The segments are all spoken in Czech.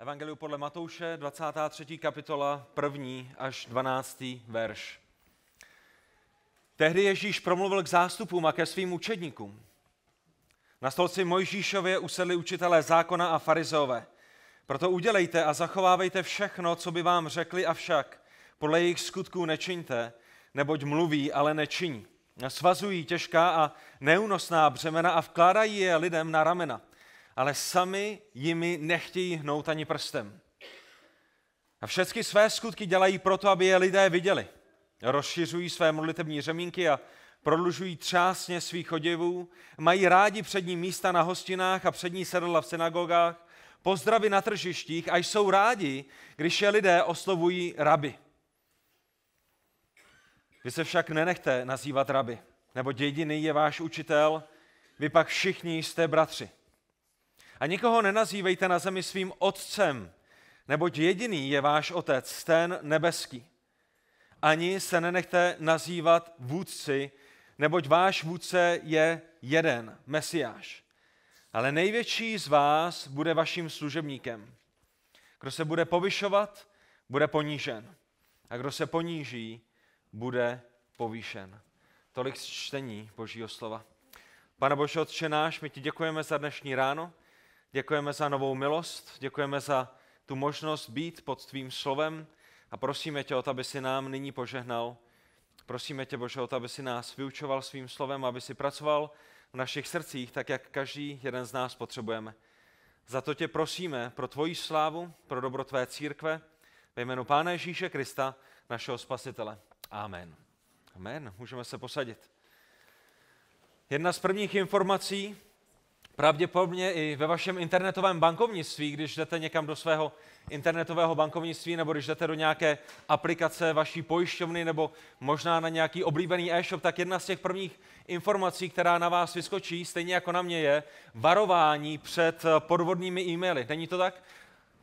Evangeliu podle Matouše, 23. kapitola, 1. až 12. verš. Tehdy Ježíš promluvil k zástupům a ke svým učedníkům. Na stolci Mojžíšově usedli učitelé zákona a farizeové. Proto udělejte a zachovávejte všechno, co by vám řekli, avšak podle jejich skutků nečiňte, neboť mluví, ale nečiní. Svazují těžká a neúnosná břemena a vkládají je lidem na ramena – ale sami jimi nechtějí hnout ani prstem. A všechny své skutky dělají proto, aby je lidé viděli. Rozšiřují své modlitební řemínky a prodlužují třásně svých oděvů, mají rádi přední místa na hostinách a přední sedla v synagogách, pozdravy na tržištích a jsou rádi, když je lidé oslovují rabi. Vy se však nenechte nazývat rabi, nebo jediný je váš učitel, vy pak všichni jste bratři. A nikoho nenazývejte na zemi svým otcem, neboť jediný je váš otec, ten nebeský. Ani se nenechte nazývat vůdci, neboť váš vůdce je jeden, Mesiáš. Ale největší z vás bude vaším služebníkem. Kdo se bude povyšovat, bude ponížen. A kdo se poníží, bude povýšen. Tolik čtení Božího slova. Pane Bože, Otče náš, my ti děkujeme za dnešní ráno. Děkujeme za novou milost, děkujeme za tu možnost být pod tvým slovem a prosíme tě o to, aby si nám nyní požehnal. Prosíme tě, Bože, o to, aby si nás vyučoval svým slovem, aby si pracoval v našich srdcích, tak jak každý jeden z nás potřebujeme. Za to tě prosíme pro tvoji slávu, pro dobro tvé církve, ve jménu Pána Ježíše Krista, našeho Spasitele. Amen. Amen. Můžeme se posadit. Jedna z prvních informací, Pravděpodobně i ve vašem internetovém bankovnictví, když jdete někam do svého internetového bankovnictví nebo když jdete do nějaké aplikace vaší pojišťovny nebo možná na nějaký oblíbený e-shop, tak jedna z těch prvních informací, která na vás vyskočí, stejně jako na mě, je varování před podvodnými e-maily. Není to tak?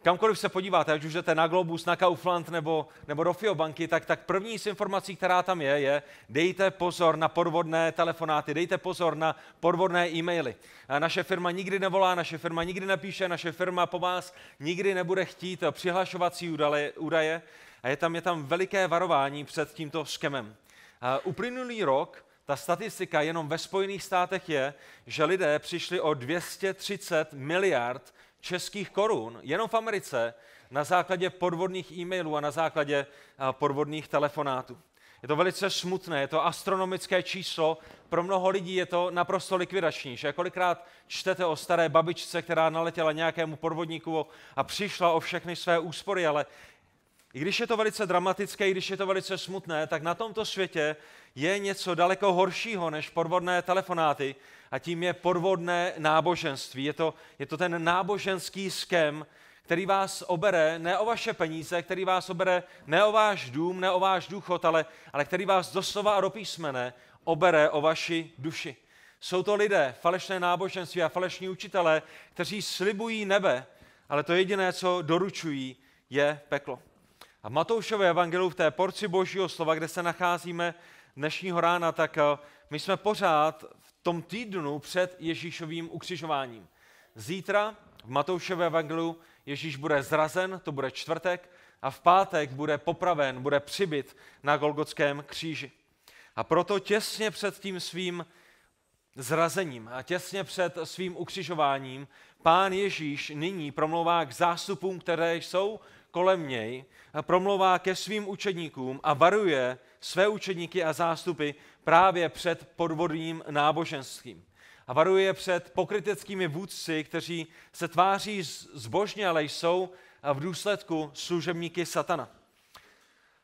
Kamkoliv se podíváte, ať už jdete na Globus, na Kaufland nebo, nebo do Fiobanky, tak, tak první z informací, která tam je, je dejte pozor na podvodné telefonáty, dejte pozor na podvodné e-maily. Naše firma nikdy nevolá, naše firma nikdy nepíše, naše firma po vás nikdy nebude chtít přihlašovací údaje a je tam, je tam veliké varování před tímto skemem. Uplynulý rok ta statistika jenom ve Spojených státech je, že lidé přišli o 230 miliard českých korun jenom v Americe na základě podvodných e-mailů a na základě podvodných telefonátů. Je to velice smutné, je to astronomické číslo, pro mnoho lidí je to naprosto likvidační, že kolikrát čtete o staré babičce, která naletěla nějakému podvodníku a přišla o všechny své úspory, ale i když je to velice dramatické, i když je to velice smutné, tak na tomto světě je něco daleko horšího než podvodné telefonáty, a tím je podvodné náboženství. Je to, je to ten náboženský skem, který vás obere ne o vaše peníze, který vás obere ne o váš dům, ne o váš důchod, ale, ale který vás doslova a do písmene obere o vaši duši. Jsou to lidé, falešné náboženství a falešní učitelé, kteří slibují nebe, ale to jediné, co doručují, je peklo. A v Matoušově evangeliu v té porci božího slova, kde se nacházíme dnešního rána, tak eh, my jsme pořád tom týdnu před Ježíšovým ukřižováním. Zítra v Matoušově evangeliu Ježíš bude zrazen, to bude čtvrtek, a v pátek bude popraven, bude přibit na Golgotském kříži. A proto těsně před tím svým zrazením a těsně před svým ukřižováním pán Ježíš nyní promlouvá k zástupům, které jsou kolem něj promlouvá ke svým učedníkům a varuje své učedníky a zástupy právě před podvodným náboženstvím. A varuje před pokryteckými vůdci, kteří se tváří zbožně, ale jsou v důsledku služebníky satana.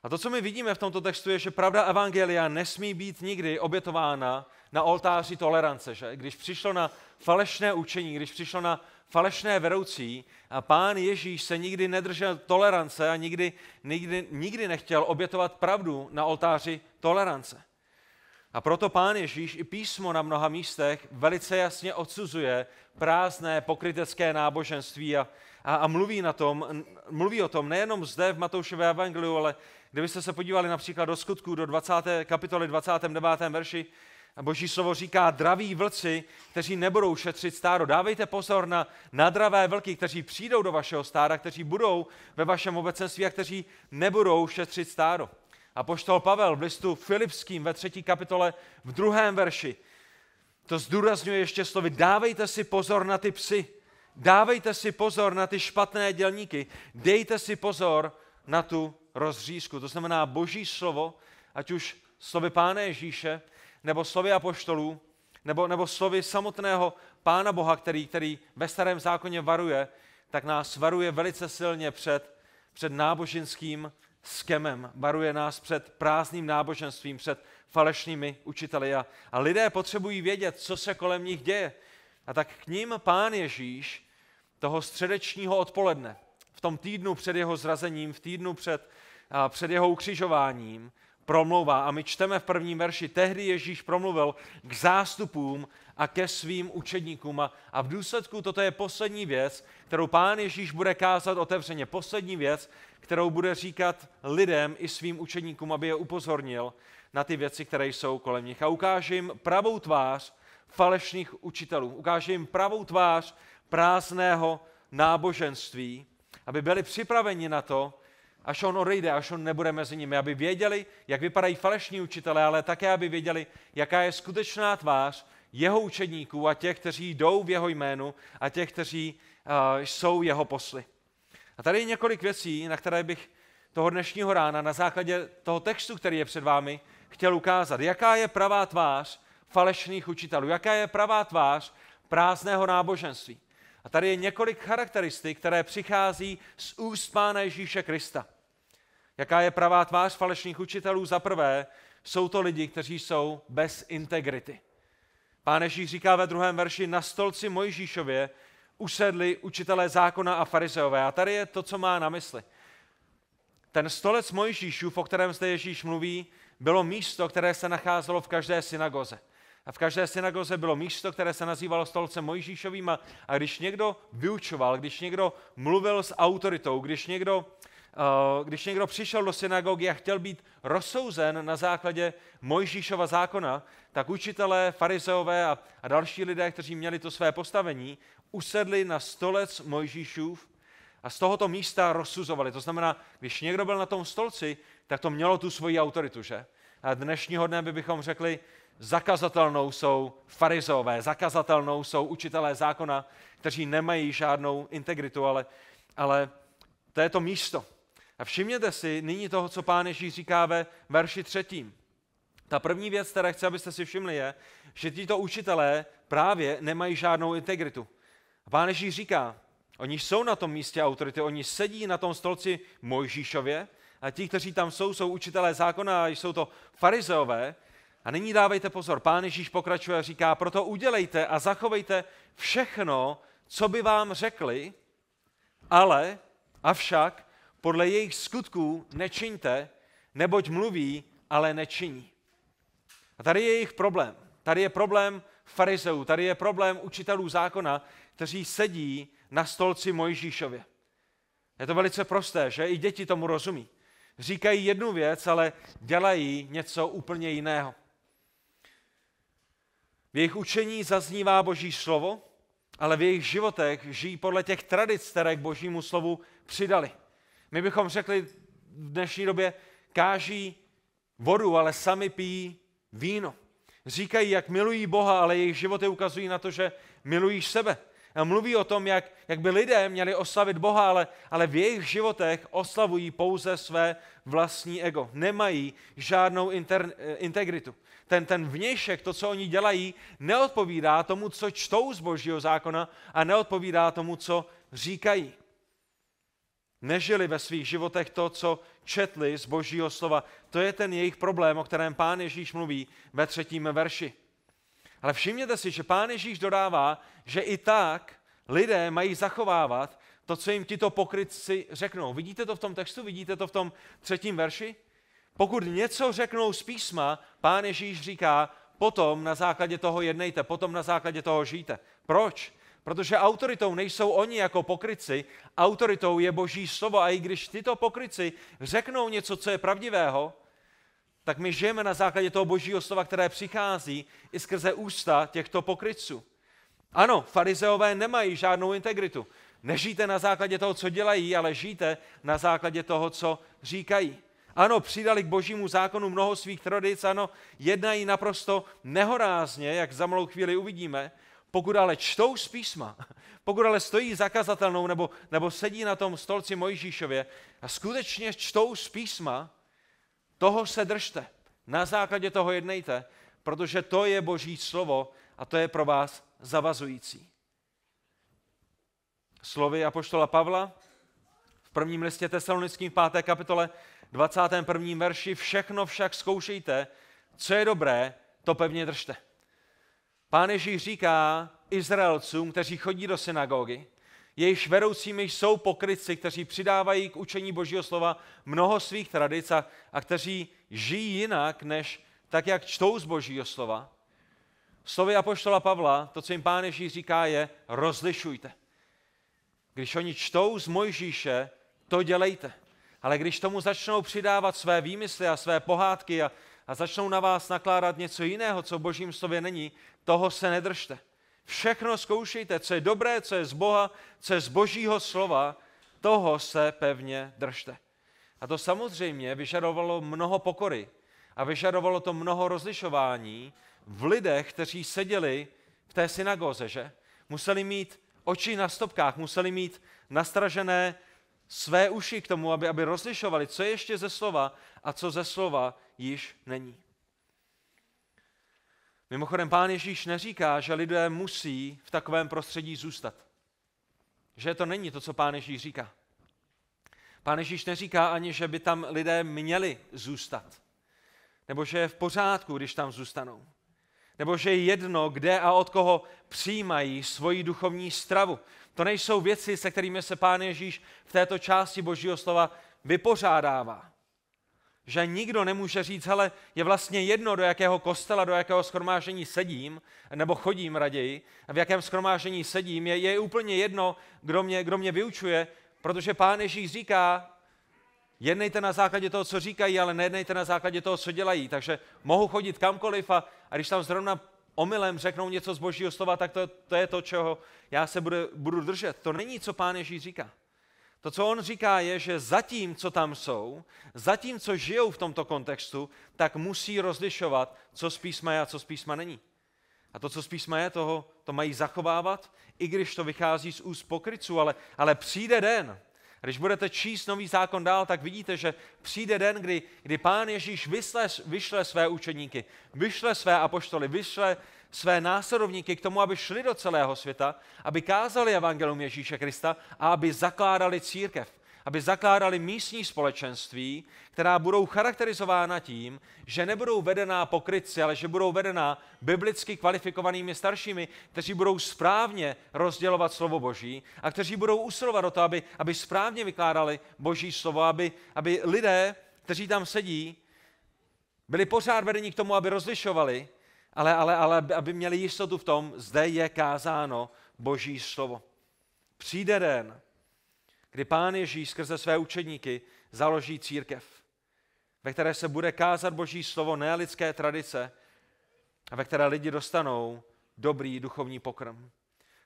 A to, co my vidíme v tomto textu, je, že pravda evangelia nesmí být nikdy obětována na oltáři tolerance. Že? Když přišlo na falešné učení, když přišlo na falešné vedoucí a pán Ježíš se nikdy nedržel tolerance a nikdy, nikdy, nikdy nechtěl obětovat pravdu na oltáři tolerance. A proto pán Ježíš i písmo na mnoha místech velice jasně odsuzuje prázdné pokrytecké náboženství a, a, a mluví, na tom, mluví o tom nejenom zde v Matoušově evangeliu, ale kdybyste se podívali například do skutků do 20. kapitoly 29. verši, a boží slovo říká, draví vlci, kteří nebudou šetřit stádo. Dávejte pozor na, na dravé vlky, kteří přijdou do vašeho stáda, kteří budou ve vašem obecenství a kteří nebudou šetřit stádo. A poštol Pavel v listu Filipským ve třetí kapitole v druhém verši to zdůrazňuje ještě slovy, dávejte si pozor na ty psy, dávejte si pozor na ty špatné dělníky, dejte si pozor na tu rozřízku. To znamená boží slovo, ať už slovy Pána Ježíše, nebo slovy apoštolů, nebo, nebo slovy samotného Pána Boha, který, který ve starém zákoně varuje, tak nás varuje velice silně před, před náboženským skemem, varuje nás před prázdným náboženstvím, před falešnými učiteli. A, a lidé potřebují vědět, co se kolem nich děje. A tak k ním pán Ježíš toho středečního odpoledne, v tom týdnu před jeho zrazením, v týdnu před, a, před jeho ukřižováním, promlouvá. A my čteme v prvním verši, tehdy Ježíš promluvil k zástupům a ke svým učedníkům. A, v důsledku toto je poslední věc, kterou pán Ježíš bude kázat otevřeně. Poslední věc, kterou bude říkat lidem i svým učedníkům, aby je upozornil na ty věci, které jsou kolem nich. A ukáže jim pravou tvář falešných učitelů. Ukáže jim pravou tvář prázdného náboženství, aby byli připraveni na to, až on odejde, až on nebude mezi nimi, aby věděli, jak vypadají falešní učitelé, ale také, aby věděli, jaká je skutečná tvář jeho učedníků a těch, kteří jdou v jeho jménu a těch, kteří uh, jsou jeho posly. A tady je několik věcí, na které bych toho dnešního rána na základě toho textu, který je před vámi, chtěl ukázat, jaká je pravá tvář falešných učitelů, jaká je pravá tvář prázdného náboženství. A tady je několik charakteristik, které přichází z úst Pána Ježíše Krista. Jaká je pravá tvář falešných učitelů? Za prvé, jsou to lidi, kteří jsou bez integrity. Pán Ježíš říká ve druhém verši, na stolci Mojžíšově usedli učitelé zákona a farizeové. A tady je to, co má na mysli. Ten stolec Mojžíšů, o kterém zde Ježíš mluví, bylo místo, které se nacházelo v každé synagoze. A v každé synagoze bylo místo, které se nazývalo stolcem Mojžíšovým. A, a když někdo vyučoval, když někdo mluvil s autoritou, když někdo Eh, když někdo přišel do synagogy a chtěl být rozsouzen na základě Mojžíšova zákona, tak učitelé, farizeové a, další lidé, kteří měli to své postavení, usedli na stolec Mojžíšův a z tohoto místa rozsuzovali. To znamená, když někdo byl na tom stolci, tak to mělo tu svoji autoritu, že? A dnešního dne bychom řekli, zakazatelnou jsou farizové, zakazatelnou jsou učitelé zákona, kteří nemají žádnou integritu, ale, ale to je to místo. A všimněte si nyní toho, co pán Ježíš říká ve verši třetím. Ta první věc, které chci, abyste si všimli, je, že tito učitelé právě nemají žádnou integritu. A pán Ježíš říká, oni jsou na tom místě autority, oni sedí na tom stolci Mojžíšově a ti, kteří tam jsou, jsou učitelé zákona, jsou to farizeové. A nyní dávejte pozor, pán Ježíš pokračuje a říká, proto udělejte a zachovejte všechno, co by vám řekli, ale avšak podle jejich skutků nečiňte, neboť mluví, ale nečiní. A tady je jejich problém. Tady je problém farizeů, tady je problém učitelů zákona, kteří sedí na stolci Mojžíšově. Je to velice prosté, že i děti tomu rozumí. Říkají jednu věc, ale dělají něco úplně jiného. V jejich učení zaznívá Boží slovo, ale v jejich životech žijí podle těch tradic, které k Božímu slovu přidali. My bychom řekli v dnešní době, káží vodu, ale sami pijí víno. Říkají, jak milují Boha, ale jejich životy ukazují na to, že milují sebe. A mluví o tom, jak, jak by lidé měli oslavit Boha, ale, ale v jejich životech oslavují pouze své vlastní ego. Nemají žádnou inter, eh, integritu. Ten, ten vněšek, to, co oni dělají, neodpovídá tomu, co čtou z Božího zákona a neodpovídá tomu, co říkají nežili ve svých životech to, co četli z božího slova. To je ten jejich problém, o kterém pán Ježíš mluví ve třetím verši. Ale všimněte si, že pán Ježíš dodává, že i tak lidé mají zachovávat to, co jim tito pokrytci řeknou. Vidíte to v tom textu? Vidíte to v tom třetím verši? Pokud něco řeknou z písma, pán Ježíš říká, potom na základě toho jednejte, potom na základě toho žijte. Proč? Protože autoritou nejsou oni jako pokryci, autoritou je Boží slovo. A i když tyto pokryci řeknou něco, co je pravdivého, tak my žijeme na základě toho Božího slova, které přichází i skrze ústa těchto pokryců. Ano, farizeové nemají žádnou integritu. Nežijte na základě toho, co dělají, ale žijte na základě toho, co říkají. Ano, přidali k božímu zákonu mnoho svých tradic, ano, jednají naprosto nehorázně, jak za malou chvíli uvidíme, pokud ale čtou z písma, pokud ale stojí zakazatelnou nebo, nebo sedí na tom stolci Mojžíšově a skutečně čtou z písma, toho se držte. Na základě toho jednejte, protože to je boží slovo a to je pro vás zavazující. Slovy Apoštola Pavla v prvním listě tesalonickým 5. kapitole 21. verši Všechno však zkoušejte, co je dobré, to pevně držte. Pán Ježíš říká Izraelcům, kteří chodí do synagogy, jejichž vedoucími jsou pokrytci, kteří přidávají k učení Božího slova mnoho svých tradic a, a kteří žijí jinak, než tak, jak čtou z Božího slova. Slovy Apoštola Pavla, to, co jim Pán Ježíš říká, je rozlišujte. Když oni čtou z Mojžíše, to dělejte. Ale když tomu začnou přidávat své výmysly a své pohádky a, a začnou na vás nakládat něco jiného, co v božím slově není, toho se nedržte. Všechno zkoušejte, co je dobré, co je z Boha, co je z božího slova, toho se pevně držte. A to samozřejmě vyžadovalo mnoho pokory a vyžadovalo to mnoho rozlišování v lidech, kteří seděli v té synagoze, že? Museli mít oči na stopkách, museli mít nastražené své uši k tomu, aby, aby rozlišovali, co je ještě ze slova a co ze slova již není. Mimochodem, pán Ježíš neříká, že lidé musí v takovém prostředí zůstat. Že to není to, co pán Ježíš říká. Pán Ježíš neříká ani, že by tam lidé měli zůstat. Nebo že je v pořádku, když tam zůstanou. Nebo že je jedno, kde a od koho přijímají svoji duchovní stravu. To nejsou věci, se kterými se pán Ježíš v této části božího slova vypořádává. Že nikdo nemůže říct, hele, je vlastně jedno, do jakého kostela, do jakého schromážení sedím, nebo chodím raději, v jakém schromážení sedím, je, je úplně jedno, kdo mě, kdo mě vyučuje, protože Pán Ježíš říká, jednejte na základě toho, co říkají, ale nejednejte na základě toho, co dělají. Takže mohu chodit kamkoliv a, a když tam zrovna omylem řeknou něco z božího slova, tak to, to je to, čeho já se bude, budu držet. To není, co Pán Ježíš říká. To, co on říká, je, že zatím, co tam jsou, zatím, co žijou v tomto kontextu, tak musí rozlišovat, co z písma je a co z písma není. A to, co z písma je, toho, to mají zachovávat, i když to vychází z úst pokryců, ale, ale přijde den, když budete číst nový zákon dál, tak vidíte, že přijde den, kdy, kdy pán Ježíš vyšle, vyšle své učeníky, vyšle své apoštoly, vyšle své následovníky k tomu, aby šli do celého světa, aby kázali evangelium Ježíše Krista a aby zakládali církev aby zakládali místní společenství, která budou charakterizována tím, že nebudou vedená pokrytci, ale že budou vedená biblicky kvalifikovanými staršími, kteří budou správně rozdělovat slovo Boží a kteří budou usilovat o to, aby, aby správně vykládali Boží slovo, aby, aby lidé, kteří tam sedí, byli pořád vedeni k tomu, aby rozlišovali, ale, ale, ale aby měli jistotu v tom, zde je kázáno Boží slovo. Přijde den, kdy Pán Ježíš skrze své učedníky založí církev, ve které se bude kázat Boží slovo, ne lidské tradice, a ve které lidi dostanou dobrý duchovní pokrm.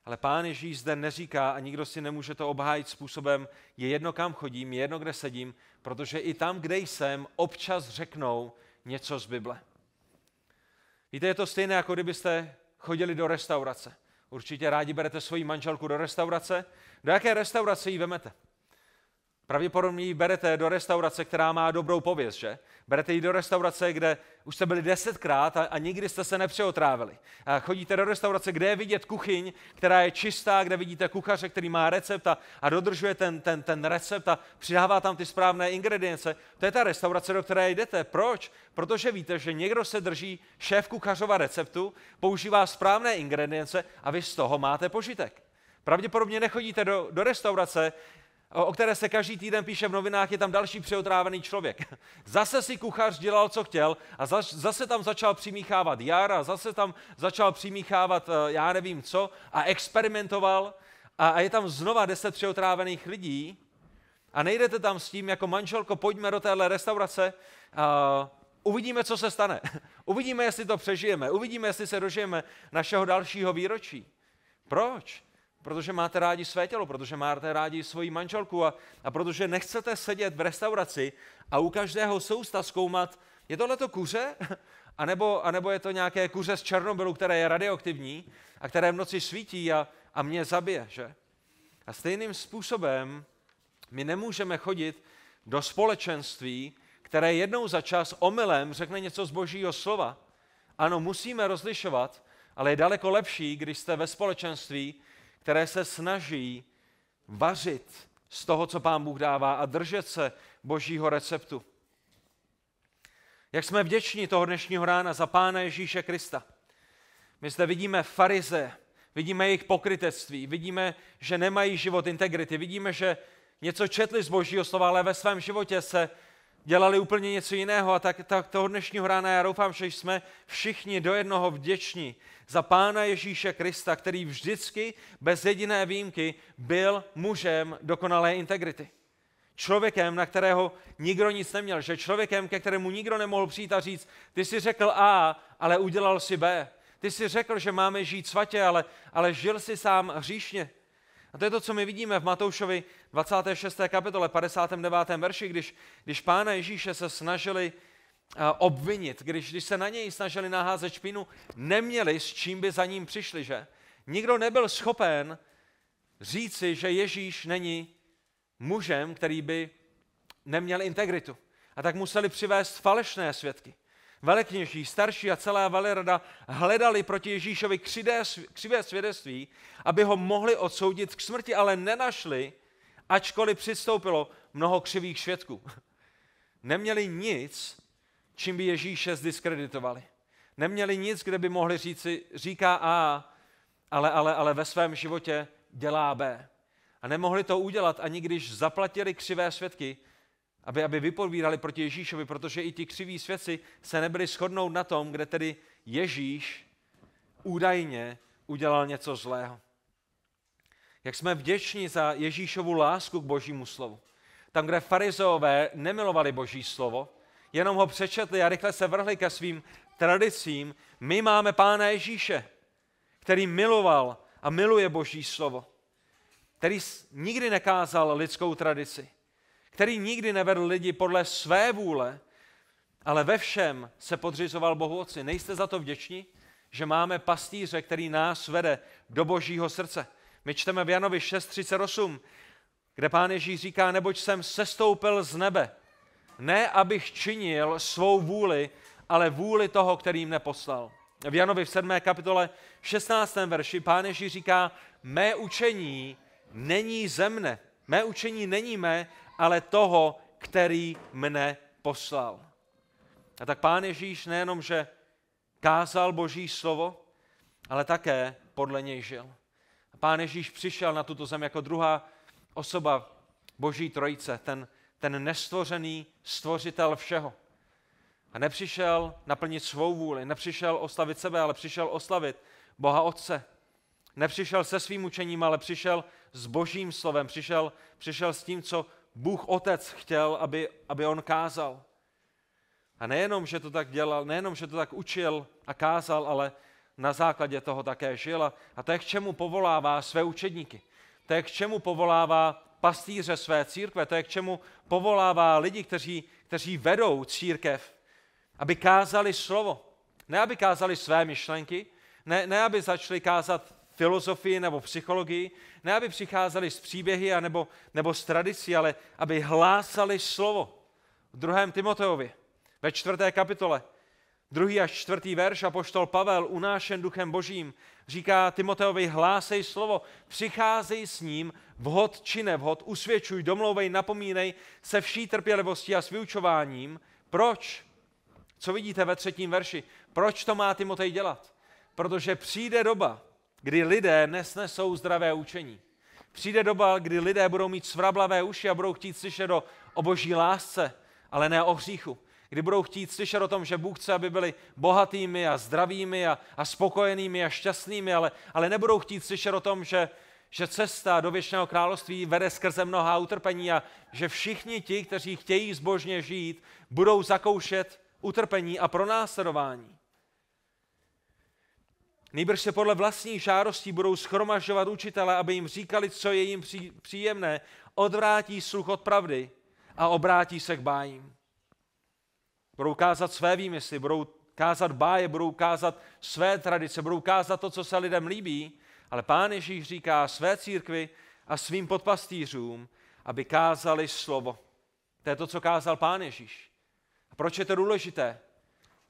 Ale Pán Ježíš zde neříká a nikdo si nemůže to obhájit způsobem, je jedno kam chodím, je jedno kde sedím, protože i tam, kde jsem, občas řeknou něco z Bible. Víte, je to stejné, jako kdybyste chodili do restaurace. Určitě rádi berete svoji manželku do restaurace. Do jaké restaurace ji vemete? Pravděpodobně ji berete do restaurace, která má dobrou pověst, že? Berete ji do restaurace, kde už jste byli desetkrát a, a nikdy jste se nepřeotrávili. A chodíte do restaurace, kde je vidět kuchyň, která je čistá, kde vidíte kuchaře, který má recept a, a dodržuje ten, ten, ten recept a přidává tam ty správné ingredience. To je ta restaurace, do které jdete. Proč? Protože víte, že někdo se drží šéf kuchařova receptu, používá správné ingredience a vy z toho máte požitek. Pravděpodobně nechodíte do, do restaurace, o které se každý týden píše v novinách, je tam další přeotrávený člověk. Zase si kuchař dělal, co chtěl a zase tam začal přimíchávat jara, zase tam začal přimíchávat eh, já nevím co a experimentoval a, a je tam znova deset přeotrávených lidí a nejdete tam s tím jako manželko, pojďme do téhle restaurace, a, uvidíme, co se stane. uvidíme, jestli to přežijeme, uvidíme, jestli se dožijeme našeho dalšího výročí. Proč? protože máte rádi své tělo, protože máte rádi svoji manželku a, a protože nechcete sedět v restauraci a u každého sousta zkoumat, je tohle to kuře, anebo, anebo je to nějaké kuře z Černobylu, které je radioaktivní a které v noci svítí a, a mě zabije. Že? A stejným způsobem my nemůžeme chodit do společenství, které jednou za čas omylem řekne něco z božího slova. Ano, musíme rozlišovat, ale je daleko lepší, když jste ve společenství, které se snaží vařit z toho, co Pán Bůh dává a držet se Božího receptu. Jak jsme vděční toho dnešního rána za Pána Ježíše Krista. My zde vidíme farize, vidíme jejich pokrytectví, vidíme, že nemají život integrity, vidíme, že něco četli z Božího slova, ale ve svém životě se dělali úplně něco jiného. A tak, tak toho dnešního rána já doufám, že jsme všichni do jednoho vděční za Pána Ježíše Krista, který vždycky bez jediné výjimky byl mužem dokonalé integrity. Člověkem, na kterého nikdo nic neměl, že člověkem, ke kterému nikdo nemohl přijít a říct, ty jsi řekl A, ale udělal si B. Ty jsi řekl, že máme žít svatě, ale, ale žil si sám hříšně. A to je to, co my vidíme v Matoušovi 26. kapitole 59. verši, když, když pána Ježíše se snažili eh, obvinit, když, když se na něj snažili naházet špínu, neměli s čím by za ním přišli, že? Nikdo nebyl schopen říci, že Ježíš není mužem, který by neměl integritu. A tak museli přivést falešné svědky. Velekněží, starší a celá velerada hledali proti Ježíšovi křidé, křivé svědectví, aby ho mohli odsoudit k smrti, ale nenašli, ačkoliv přistoupilo mnoho křivých svědků. Neměli nic, čím by Ježíše zdiskreditovali. Neměli nic, kde by mohli říci, říká A, ale, ale, ale ve svém životě dělá B. A nemohli to udělat, ani když zaplatili křivé svědky, aby, aby vypovídali proti Ježíšovi, protože i ti křiví svědci se nebyli shodnout na tom, kde tedy Ježíš údajně udělal něco zlého. Jak jsme vděční za Ježíšovu lásku k božímu slovu. Tam, kde farizeové nemilovali boží slovo, jenom ho přečetli a rychle se vrhli ke svým tradicím, my máme Pána Ježíše, který miloval a miluje boží slovo, který nikdy nekázal lidskou tradici, který nikdy nevedl lidi podle své vůle, ale ve všem se podřizoval Bohu Otci. Nejste za to vděční, že máme pastýře, který nás vede do božího srdce. My čteme v Janovi 6.38, kde pán Ježíš říká, neboť jsem sestoupil z nebe, ne abych činil svou vůli, ale vůli toho, který mne poslal. V Janovi v 7. kapitole 16. verši pán Ježíš říká, mé učení není ze mne, mé učení není mé, ale toho, který mne poslal. A tak pán Ježíš nejenom, že kázal boží slovo, ale také podle něj žil. A pán Ježíš přišel na tuto zem jako druhá osoba boží trojice, ten, ten nestvořený stvořitel všeho. A nepřišel naplnit svou vůli, nepřišel oslavit sebe, ale přišel oslavit Boha Otce. Nepřišel se svým učením, ale přišel s božím slovem, přišel, přišel s tím, co Bůh Otec chtěl, aby, aby on kázal. A nejenom, že to tak dělal, nejenom, že to tak učil a kázal, ale na základě toho také žil. A to je k čemu povolává své učedníky. To je k čemu povolává pastýře své církve. To je k čemu povolává lidi, kteří, kteří vedou církev. Aby kázali slovo. Ne, aby kázali své myšlenky, ne, ne aby začali kázat filozofii nebo psychologii, ne aby přicházeli z příběhy a nebo, nebo z tradicí, ale aby hlásali slovo. V druhém Timoteovi, ve čtvrté kapitole, druhý až čtvrtý verš, poštol Pavel, unášen duchem božím, říká Timoteovi, hlásej slovo, přicházej s ním, vhod či nevhod, usvědčuj, domlouvej, napomínej se vší trpělivostí a s vyučováním. Proč? Co vidíte ve třetím verši? Proč to má Timotej dělat? Protože přijde doba, kdy lidé nesnesou zdravé učení. Přijde doba, kdy lidé budou mít svrablavé uši a budou chtít slyšet o, o boží lásce, ale ne o hříchu. Kdy budou chtít slyšet o tom, že Bůh chce, aby byli bohatými a zdravými a, a spokojenými a šťastnými, ale, ale nebudou chtít slyšet o tom, že, že cesta do věčného království vede skrze mnoha utrpení a že všichni ti, kteří chtějí zbožně žít, budou zakoušet utrpení a pronásledování. Nýbrž se podle vlastní žádostí budou schromažovat učitele, aby jim říkali, co je jim příjemné, odvrátí sluch od pravdy a obrátí se k bájím. Budou kázat své výmysly, budou kázat báje, budou kázat své tradice, budou kázat to, co se lidem líbí, ale Pán Ježíš říká své církvi a svým podpastýřům, aby kázali slovo. To je to, co kázal Pán Ježíš. A proč je to důležité?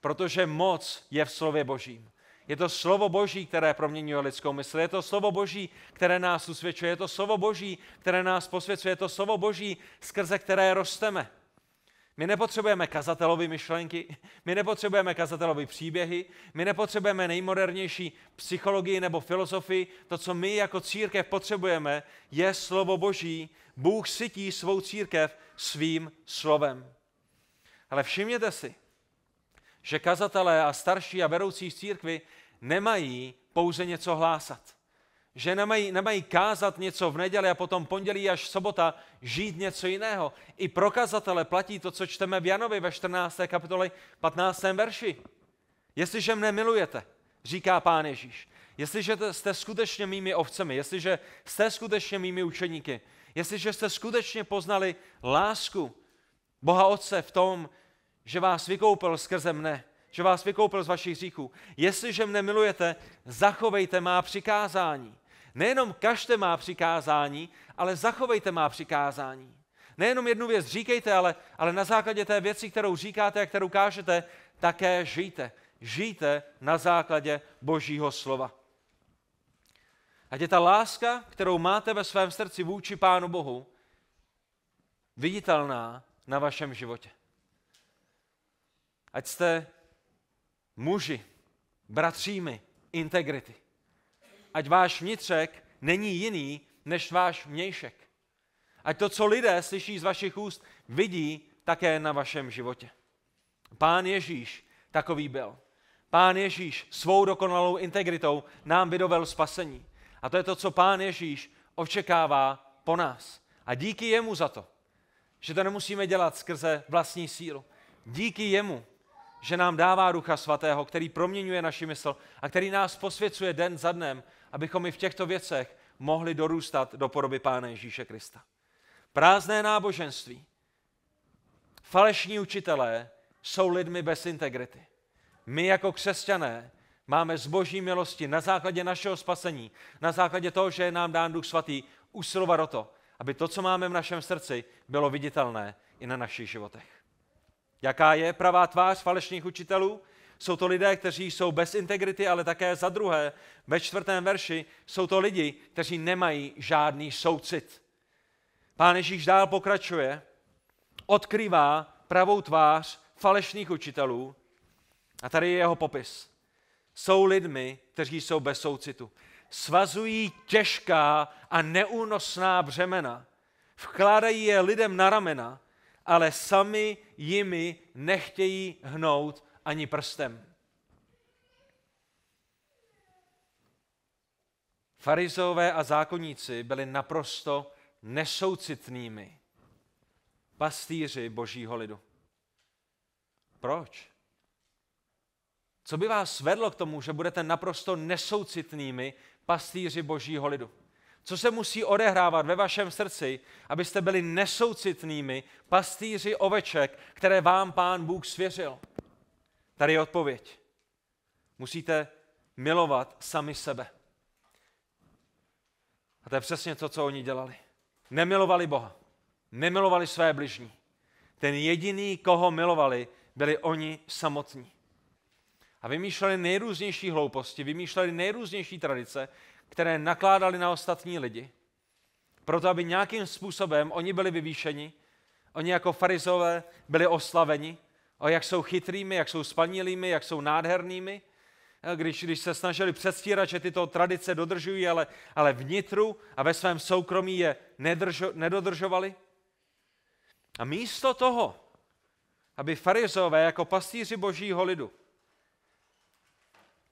Protože moc je v slově Božím. Je to slovo Boží, které proměňuje lidskou mysl. Je to slovo Boží, které nás usvědčuje. Je to slovo Boží, které nás posvěcuje. Je to slovo Boží, skrze které rosteme. My nepotřebujeme kazatelové myšlenky, my nepotřebujeme kazatelové příběhy, my nepotřebujeme nejmodernější psychologii nebo filozofii. To, co my jako církev potřebujeme, je slovo Boží. Bůh sytí svou církev svým slovem. Ale všimněte si, že kazatelé a starší a vedoucí z církvy nemají pouze něco hlásat. Že nemají, nemají kázat něco v neděli a potom pondělí až sobota žít něco jiného. I prokazatele platí to, co čteme v Janovi ve 14. kapitoli 15. verši. Jestliže mne milujete, říká Pán Ježíš, jestliže jste skutečně mými ovcemi, jestliže jste skutečně mými učeníky, jestliže jste skutečně poznali lásku Boha Otce v tom, že vás vykoupil skrze mne, že vás vykoupil z vašich hříchů. Jestliže mne milujete, zachovejte má přikázání. Nejenom kažte má přikázání, ale zachovejte má přikázání. Nejenom jednu věc říkejte, ale, ale na základě té věci, kterou říkáte a kterou kážete, také žijte. Žijte na základě Božího slova. Ať je ta láska, kterou máte ve svém srdci vůči Pánu Bohu, viditelná na vašem životě. Ať jste muži, bratřími integrity. Ať váš vnitřek není jiný než váš vnějšek. Ať to, co lidé slyší z vašich úst, vidí také na vašem životě. Pán Ježíš takový byl. Pán Ježíš svou dokonalou integritou nám vydovel spasení. A to je to, co Pán Ježíš očekává po nás. A díky jemu za to, že to nemusíme dělat skrze vlastní sílu. Díky jemu že nám dává Ducha Svatého, který proměňuje naši mysl a který nás posvěcuje den za dnem, abychom i v těchto věcech mohli dorůstat do podoby Pána Ježíše Krista. Prázdné náboženství, falešní učitelé jsou lidmi bez integrity. My jako křesťané máme z boží milosti na základě našeho spasení, na základě toho, že je nám dán Duch Svatý, usilovat o to, aby to, co máme v našem srdci, bylo viditelné i na našich životech. Jaká je pravá tvář falešných učitelů? Jsou to lidé, kteří jsou bez integrity, ale také za druhé, ve čtvrtém verši, jsou to lidi, kteří nemají žádný soucit. Pán Ježíš dál pokračuje, odkrývá pravou tvář falešných učitelů a tady je jeho popis. Jsou lidmi, kteří jsou bez soucitu. Svazují těžká a neúnosná břemena. Vkládají je lidem na ramena ale sami jimi nechtějí hnout ani prstem. Farizové a zákonníci byli naprosto nesoucitnými pastýři božího lidu. Proč? Co by vás vedlo k tomu, že budete naprosto nesoucitnými pastýři božího lidu? Co se musí odehrávat ve vašem srdci, abyste byli nesoucitnými pastýři oveček, které vám pán Bůh svěřil? Tady je odpověď. Musíte milovat sami sebe. A to je přesně to, co oni dělali. Nemilovali Boha. Nemilovali své bližní. Ten jediný, koho milovali, byli oni samotní. A vymýšleli nejrůznější hlouposti, vymýšleli nejrůznější tradice, které nakládali na ostatní lidi, proto aby nějakým způsobem oni byli vyvýšeni, oni jako farizové byli oslaveni, o jak jsou chytrými, jak jsou spanilými, jak jsou nádhernými, eh, když, když se snažili předstírat, že tyto tradice dodržují, ale, ale vnitru a ve svém soukromí je nedržo, nedodržovali. A místo toho, aby farizové jako pastýři božího lidu,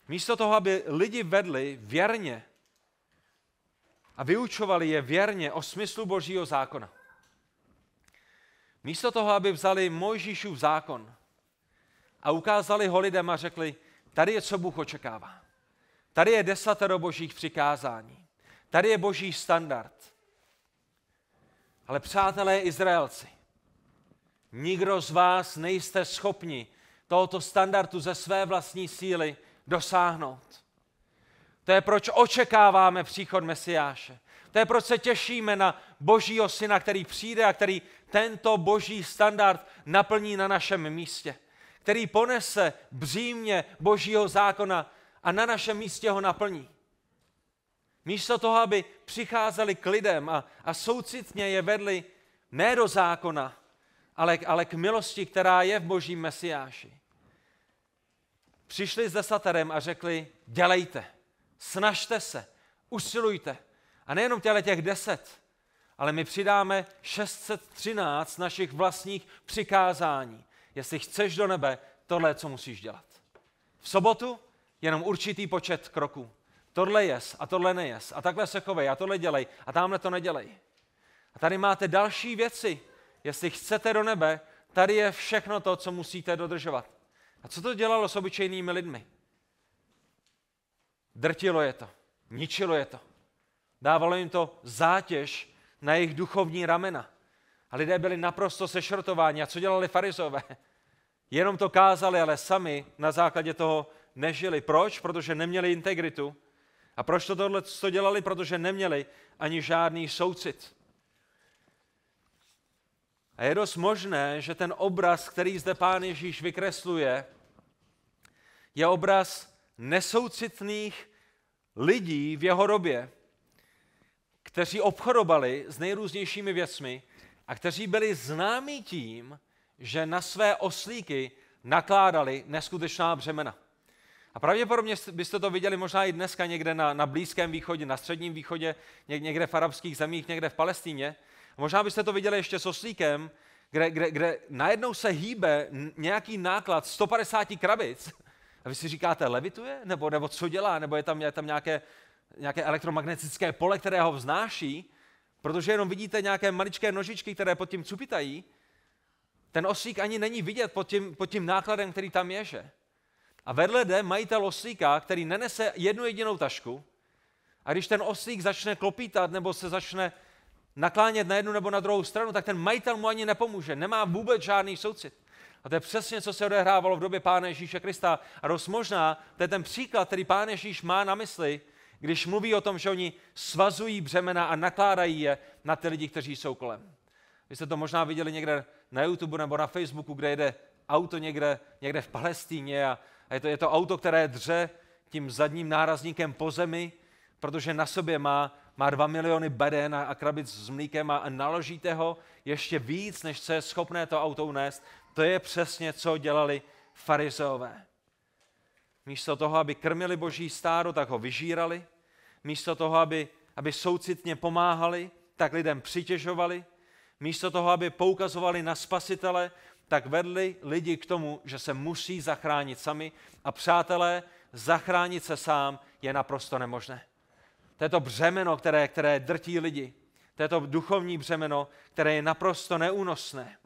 místo toho, aby lidi vedli věrně a vyučovali je věrně o smyslu božího zákona. Místo toho, aby vzali Mojžíšův zákon a ukázali ho lidem a řekli, tady je, co Bůh očekává. Tady je desatero božích přikázání. Tady je boží standard. Ale přátelé Izraelci, nikdo z vás nejste schopni tohoto standardu ze své vlastní síly dosáhnout. To je proč očekáváme příchod Mesiáše. To je proč se těšíme na Božího Syna, který přijde a který tento Boží standard naplní na našem místě. Který ponese břímně Božího zákona a na našem místě ho naplní. Místo toho, aby přicházeli k lidem a, a soucitně je vedli ne do zákona, ale, ale k milosti, která je v Božím Mesiáši. Přišli s desaterem a řekli, dělejte. Snažte se, usilujte. A nejenom těle těch deset, ale my přidáme 613 našich vlastních přikázání. Jestli chceš do nebe, tohle je, co musíš dělat. V sobotu jenom určitý počet kroků. Tohle jes a tohle nejes a takhle se chovej a tohle dělej a tamhle to nedělej. A tady máte další věci. Jestli chcete do nebe, tady je všechno to, co musíte dodržovat. A co to dělalo s obyčejnými lidmi? Drtilo je to, ničilo je to. Dávalo jim to zátěž na jejich duchovní ramena. A lidé byli naprosto sešrotováni. A co dělali farizové? Jenom to kázali, ale sami na základě toho nežili. Proč? Protože neměli integritu. A proč to tohle to dělali? Protože neměli ani žádný soucit. A je dost možné, že ten obraz, který zde pán Ježíš vykresluje, je obraz nesoucitných lidí v jeho době, kteří obchodovali s nejrůznějšími věcmi a kteří byli známí tím, že na své oslíky nakládali neskutečná břemena. A pravděpodobně byste to viděli možná i dneska někde na, na Blízkém východě, na Středním východě, někde v arabských zemích, někde v Palestíně. A možná byste to viděli ještě s oslíkem, kde, kde, kde najednou se hýbe nějaký náklad 150 krabic a vy si říkáte, levituje? Nebo, nebo co dělá? Nebo je tam, je tam nějaké, nějaké elektromagnetické pole, které ho vznáší? Protože jenom vidíte nějaké maličké nožičky, které pod tím cupitají. Ten oslík ani není vidět pod tím, pod tím nákladem, který tam je, že? A vedle jde majitel osíka, který nenese jednu jedinou tašku. A když ten oslík začne klopítat nebo se začne naklánět na jednu nebo na druhou stranu, tak ten majitel mu ani nepomůže. Nemá vůbec žádný soucit. A to je přesně, co se odehrávalo v době Pána Ježíše Krista. A dost možná to je ten příklad, který Pán Ježíš má na mysli, když mluví o tom, že oni svazují břemena a nakládají je na ty lidi, kteří jsou kolem. Vy jste to možná viděli někde na YouTube nebo na Facebooku, kde jede auto někde, někde v Palestíně a, je, to, je to auto, které dře tím zadním nárazníkem po zemi, protože na sobě má, má dva miliony beden a, a krabic s mlíkem a, a naložíte ho ještě víc, než se je schopné to auto unést to je přesně, co dělali farizeové. Místo toho, aby krmili boží stádo, tak ho vyžírali. Místo toho, aby, aby soucitně pomáhali, tak lidem přitěžovali. Místo toho, aby poukazovali na spasitele, tak vedli lidi k tomu, že se musí zachránit sami. A přátelé, zachránit se sám je naprosto nemožné. To je to břemeno, které, které drtí lidi. To je to duchovní břemeno, které je naprosto neúnosné.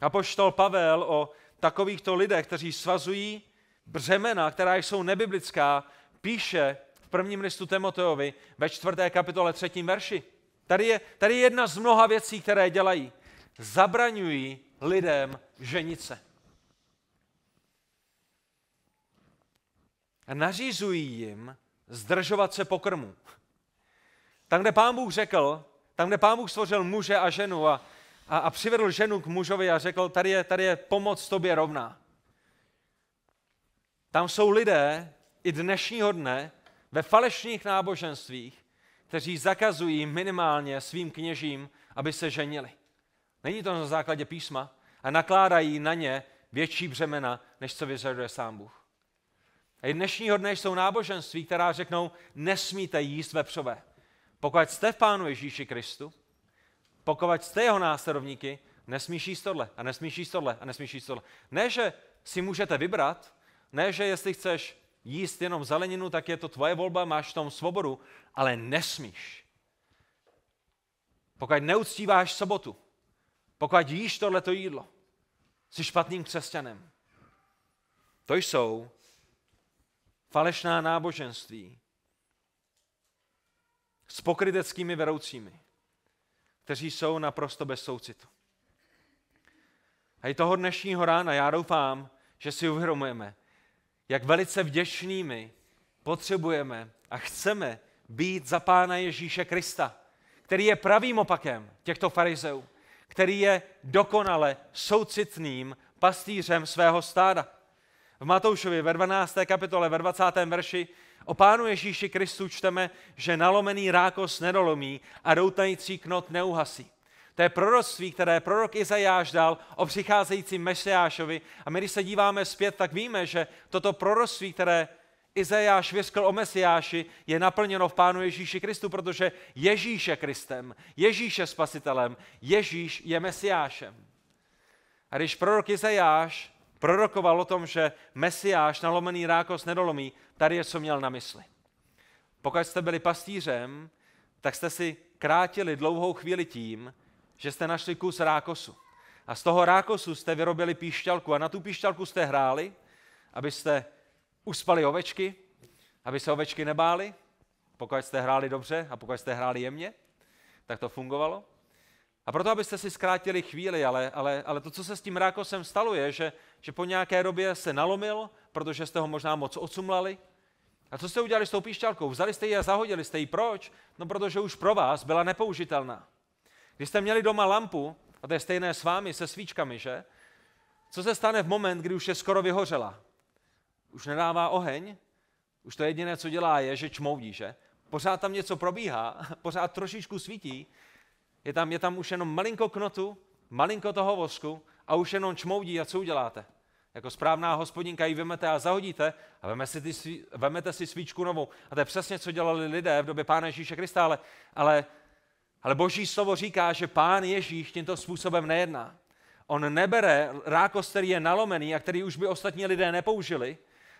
Apoštol Pavel o takovýchto lidech, kteří svazují břemena, která jsou nebiblická, píše v prvním listu Temoteovi ve čtvrté kapitole třetím verši. Tady je, tady je jedna z mnoha věcí, které dělají. Zabraňují lidem ženit se. A nařízují jim zdržovat se pokrmu. Tam, kde pán Bůh řekl, tam, kde pán Bůh stvořil muže a ženu a a, a přivedl ženu k mužovi a řekl, tady je, tady je pomoc tobě rovná. Tam jsou lidé i dnešního dne ve falešných náboženstvích, kteří zakazují minimálně svým kněžím, aby se ženili. Není to na základě písma a nakládají na ně větší břemena, než co vyžaduje sám Bůh. A i dnešního dne jsou náboženství, která řeknou, nesmíte jíst vepřové. Pokud jste v Pánu Ježíši Kristu, pokud jste jeho následovníky, nesmíš jíst tohle a nesmíš jíst tohle a nesmíš jíst tohle. Ne, že si můžete vybrat, ne, že jestli chceš jíst jenom zeleninu, tak je to tvoje volba, máš v tom svobodu, ale nesmíš. Pokud neuctíváš sobotu, pokud jíš tohleto jídlo, jsi špatným křesťanem. To jsou falešná náboženství s pokryteckými veroucími kteří jsou naprosto bez soucitu. A i toho dnešního rána já doufám, že si uvědomujeme, jak velice vděčnými potřebujeme a chceme být za Pána Ježíše Krista, který je pravým opakem těchto farizeů, který je dokonale soucitným pastýřem svého stáda. V Matoušovi ve 12. kapitole ve 20. verši O Pánu Ježíši Kristu čteme, že nalomený rákos nedolomí a doutající knot neuhasí. To je proroctví, které prorok Izajáš dal o přicházejícím Mesiášovi. A my, když se díváme zpět, tak víme, že toto proroctví, které Izajáš vyskl o Mesiáši, je naplněno v Pánu Ježíši Kristu, protože Ježíš je Kristem, Ježíš je Spasitelem, Ježíš je Mesiášem. A když prorok Izajáš prorokoval o tom, že Mesiáš nalomený rákos nedolomí, tady je, co měl na mysli. Pokud jste byli pastýřem, tak jste si krátili dlouhou chvíli tím, že jste našli kus rákosu. A z toho rákosu jste vyrobili píšťalku a na tu píšťalku jste hráli, abyste uspali ovečky, aby se ovečky nebály, pokud jste hráli dobře a pokud jste hráli jemně, tak to fungovalo. A proto, abyste si zkrátili chvíli, ale, ale, ale to, co se s tím rákosem stalo, je, že že po nějaké době se nalomil, protože jste ho možná moc odsumlali. A co jste udělali s tou píšťalkou? Vzali jste ji a zahodili jste ji. Proč? No protože už pro vás byla nepoužitelná. Když jste měli doma lampu, a to je stejné s vámi, se svíčkami, že? Co se stane v moment, kdy už je skoro vyhořela? Už nedává oheň? Už to jediné, co dělá, je, že čmoudí, že? Pořád tam něco probíhá, pořád trošičku svítí, je tam, je tam už jenom malinko knotu, malinko toho vosku a už jenom čmoudí a co uděláte? Jako správná hospodinka ji vymete a zahodíte a veme si ty, vemete si svíčku novou. A to je přesně, co dělali lidé v době Pána Ježíše Krista, ale, ale, ale boží slovo říká, že Pán Ježíš tímto způsobem nejedná. On nebere rákos, který je nalomený a který už by ostatní lidé nepoužili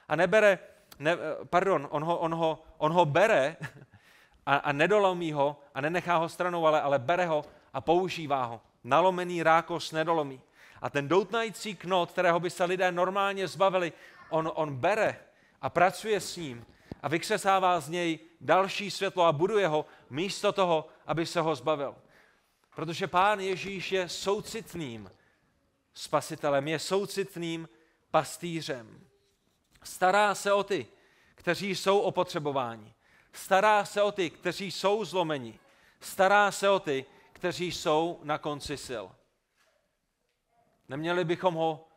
a nebere, ne, pardon, on ho, on, ho, on ho bere a, a nedolomí ho a nenechá ho stranou, ale, ale bere ho a používá ho. Nalomený rákos nedolomí. A ten doutnající knot, kterého by se lidé normálně zbavili, on, on bere a pracuje s ním a vykřesává z něj další světlo a buduje ho místo toho, aby se ho zbavil. Protože pán Ježíš je soucitným spasitelem, je soucitným pastýřem. Stará se o ty, kteří jsou opotřebováni. Stará se o ty, kteří jsou zlomeni. Stará se o ty, kteří jsou na konci sil. Neměli bychom ho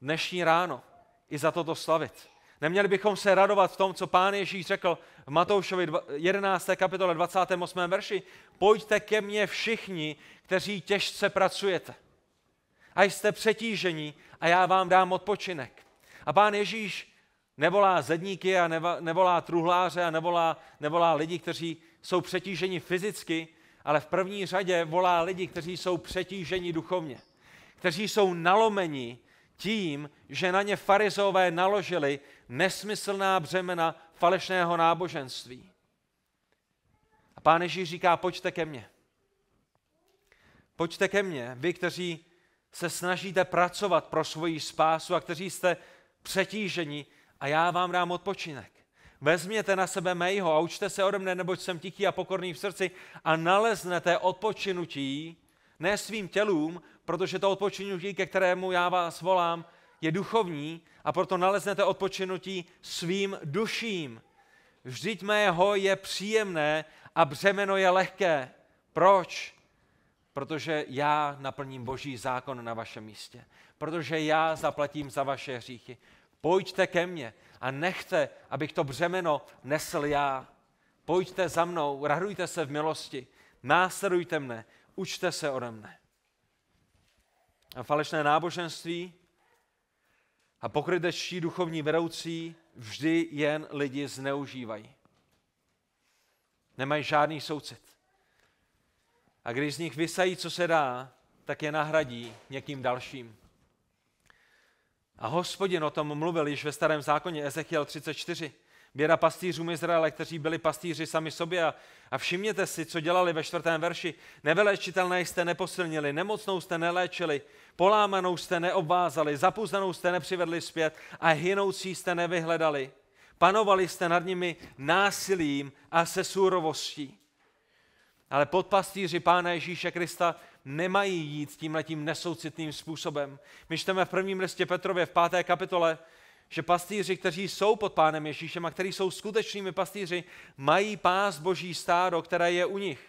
dnešní ráno i za toto slavit. Neměli bychom se radovat v tom, co pán Ježíš řekl v Matoušovi 11. kapitole 28. verši. Pojďte ke mně všichni, kteří těžce pracujete. A jste přetížení a já vám dám odpočinek. A pán Ježíš nevolá zedníky a nevolá truhláře a nevolá, nevolá lidi, kteří jsou přetíženi fyzicky, ale v první řadě volá lidi, kteří jsou přetíženi duchovně kteří jsou nalomeni tím, že na ně farizové naložili nesmyslná břemena falešného náboženství. A pán Ježíš říká, pojďte ke mně. Pojďte ke mně, vy, kteří se snažíte pracovat pro svoji spásu a kteří jste přetíženi a já vám dám odpočinek. Vezměte na sebe mého a učte se ode mne, neboť jsem tichý a pokorný v srdci a naleznete odpočinutí ne svým tělům, protože to odpočinutí, ke kterému já vás volám, je duchovní a proto naleznete odpočinutí svým duším. Vždyť mého je příjemné a břemeno je lehké. Proč? Protože já naplním boží zákon na vašem místě. Protože já zaplatím za vaše hříchy. Pojďte ke mně a nechte, abych to břemeno nesl já. Pojďte za mnou, radujte se v milosti, následujte mne, učte se ode mne a falešné náboženství a pokrytečtí duchovní vedoucí vždy jen lidi zneužívají. Nemají žádný soucit. A když z nich vysají, co se dá, tak je nahradí někým dalším. A hospodin o tom mluvil již ve starém zákoně Ezechiel 34. Běda pastýřům Izraele, kteří byli pastýři sami sobě. A, a všimněte si, co dělali ve čtvrtém verši. Nevelečitelné jste neposilnili, nemocnou jste neléčili, polámanou jste neobvázali, zapůzdanou jste nepřivedli zpět a hynoucí jste nevyhledali. Panovali jste nad nimi násilím a se surovostí. Ale podpastýři Pána Ježíše Krista nemají jít tímhletím nesoucitným způsobem. My čteme v prvním listě Petrově v páté kapitole, že pastýři, kteří jsou pod pánem Ježíšem a kteří jsou skutečnými pastýři, mají pás boží stádo, které je u nich.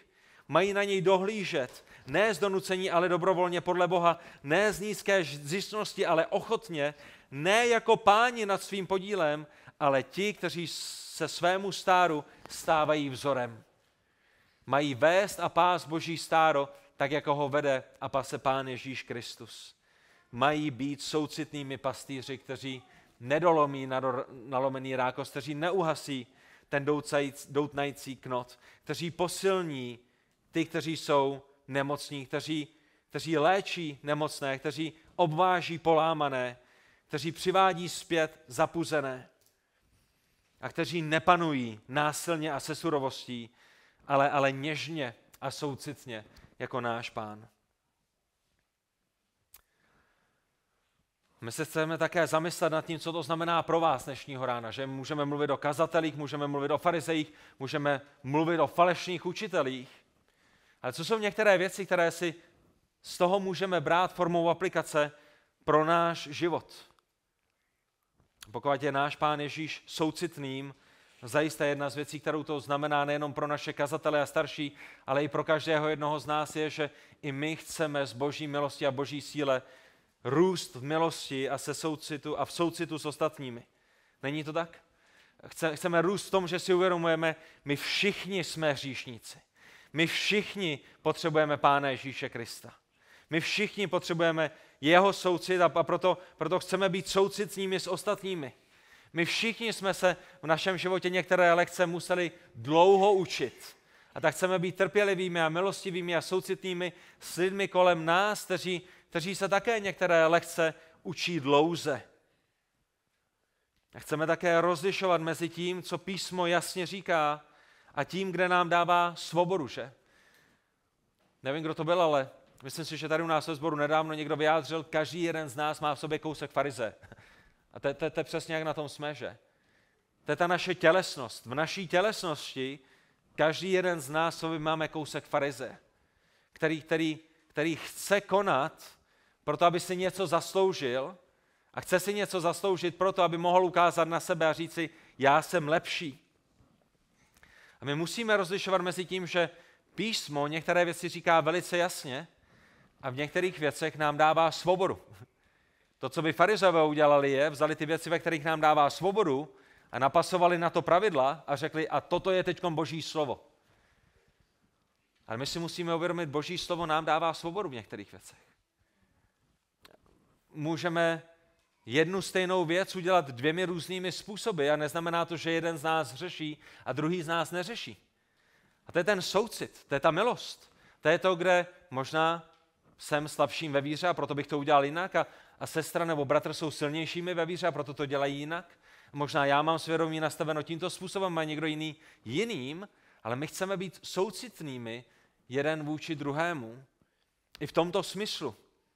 Mají na něj dohlížet, ne z donucení, ale dobrovolně podle Boha, ne z nízké zjistnosti, ale ochotně, ne jako páni nad svým podílem, ale ti, kteří se svému stáru stávají vzorem. Mají vést a pás boží stáro, tak jako ho vede a pase pán Ježíš Kristus. Mají být soucitnými pastýři, kteří nedolomí nalomený rákos, kteří neuhasí ten doutnající knot, kteří posilní ty, kteří jsou nemocní, kteří, kteří léčí nemocné, kteří obváží polámané, kteří přivádí zpět zapuzené a kteří nepanují násilně a se surovostí, ale, ale něžně a soucitně jako náš pán. My se chceme také zamyslet nad tím, co to znamená pro vás dnešního rána, že můžeme mluvit o kazatelích, můžeme mluvit o farizejích, můžeme mluvit o falešných učitelích. Ale co jsou některé věci, které si z toho můžeme brát formou aplikace pro náš život? Pokud je náš pán Ježíš soucitným, zajisté jedna z věcí, kterou to znamená nejenom pro naše kazatele a starší, ale i pro každého jednoho z nás je, že i my chceme z boží milosti a boží síle růst v milosti a, se soucitu, a v soucitu s ostatními. Není to tak? Chce, chceme růst v tom, že si uvědomujeme, my všichni jsme hříšníci. My všichni potřebujeme Pána Ježíše Krista. My všichni potřebujeme jeho soucit a, a proto, proto chceme být soucitními s ostatními. My všichni jsme se v našem životě některé lekce museli dlouho učit. A tak chceme být trpělivými a milostivými a soucitnými s lidmi kolem nás, kteří kteří se také některé lekce učí dlouze. A chceme také rozlišovat mezi tím, co písmo jasně říká, a tím, kde nám dává svobodu, že? Nevím, kdo to byl, ale myslím si, že tady u nás ve sboru nedávno někdo vyjádřil, každý jeden z nás má v sobě kousek farize. A to, to, to je přesně, jak na tom jsme, že? To je ta naše tělesnost. V naší tělesnosti každý jeden z nás sobě máme kousek farize, který, který, který chce konat, proto aby si něco zasloužil a chce si něco zasloužit proto, aby mohl ukázat na sebe a říci, já jsem lepší. A my musíme rozlišovat mezi tím, že písmo některé věci říká velice jasně a v některých věcech nám dává svobodu. To, co by farizové udělali, je, vzali ty věci, ve kterých nám dává svobodu a napasovali na to pravidla a řekli, a toto je teď boží slovo. Ale my si musíme uvědomit, boží slovo nám dává svobodu v některých věcech můžeme jednu stejnou věc udělat dvěmi různými způsoby a neznamená to, že jeden z nás řeší a druhý z nás neřeší. A to je ten soucit, to je ta milost. To je to, kde možná jsem slabším ve víře a proto bych to udělal jinak a, a sestra nebo bratr jsou silnějšími ve víře a proto to dělají jinak. A možná já mám svědomí nastaveno tímto způsobem a někdo jiný jiným, ale my chceme být soucitnými jeden vůči druhému. I v tomto smyslu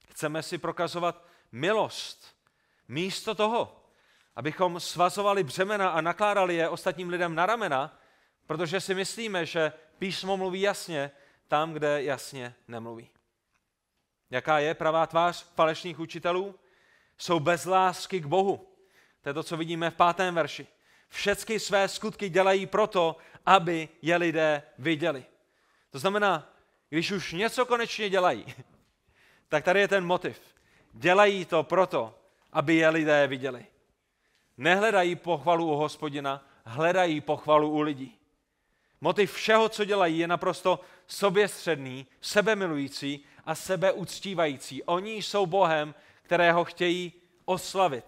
chceme si prokazovat milost. Místo toho, abychom svazovali břemena a nakládali je ostatním lidem na ramena, protože si myslíme, že písmo mluví jasně tam, kde jasně nemluví. Jaká je pravá tvář falešných učitelů? Jsou bez lásky k Bohu. To je to, co vidíme v pátém verši. Všecky své skutky dělají proto, aby je lidé viděli. To znamená, když už něco konečně dělají, tak tady je ten motiv. Dělají to proto, aby je lidé viděli. Nehledají pochvalu u hospodina, hledají pochvalu u lidí. Motiv všeho, co dělají, je naprosto soběstředný, sebemilující a sebeuctívající. Oni jsou Bohem, kterého chtějí oslavit.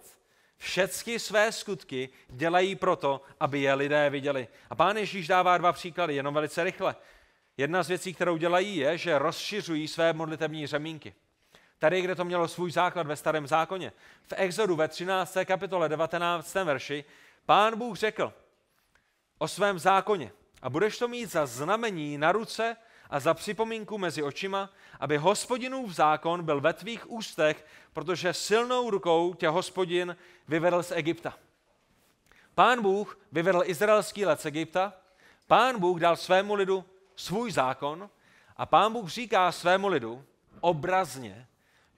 Všecky své skutky dělají proto, aby je lidé viděli. A pán Ježíš dává dva příklady, jenom velice rychle. Jedna z věcí, kterou dělají, je, že rozšiřují své modlitební řemínky. Tady, kde to mělo svůj základ ve starém zákoně. V Exodu ve 13. kapitole 19. verši pán Bůh řekl o svém zákoně a budeš to mít za znamení na ruce a za připomínku mezi očima, aby hospodinův zákon byl ve tvých ústech, protože silnou rukou tě hospodin vyvedl z Egypta. Pán Bůh vyvedl izraelský lid z Egypta, pán Bůh dal svému lidu svůj zákon a pán Bůh říká svému lidu obrazně,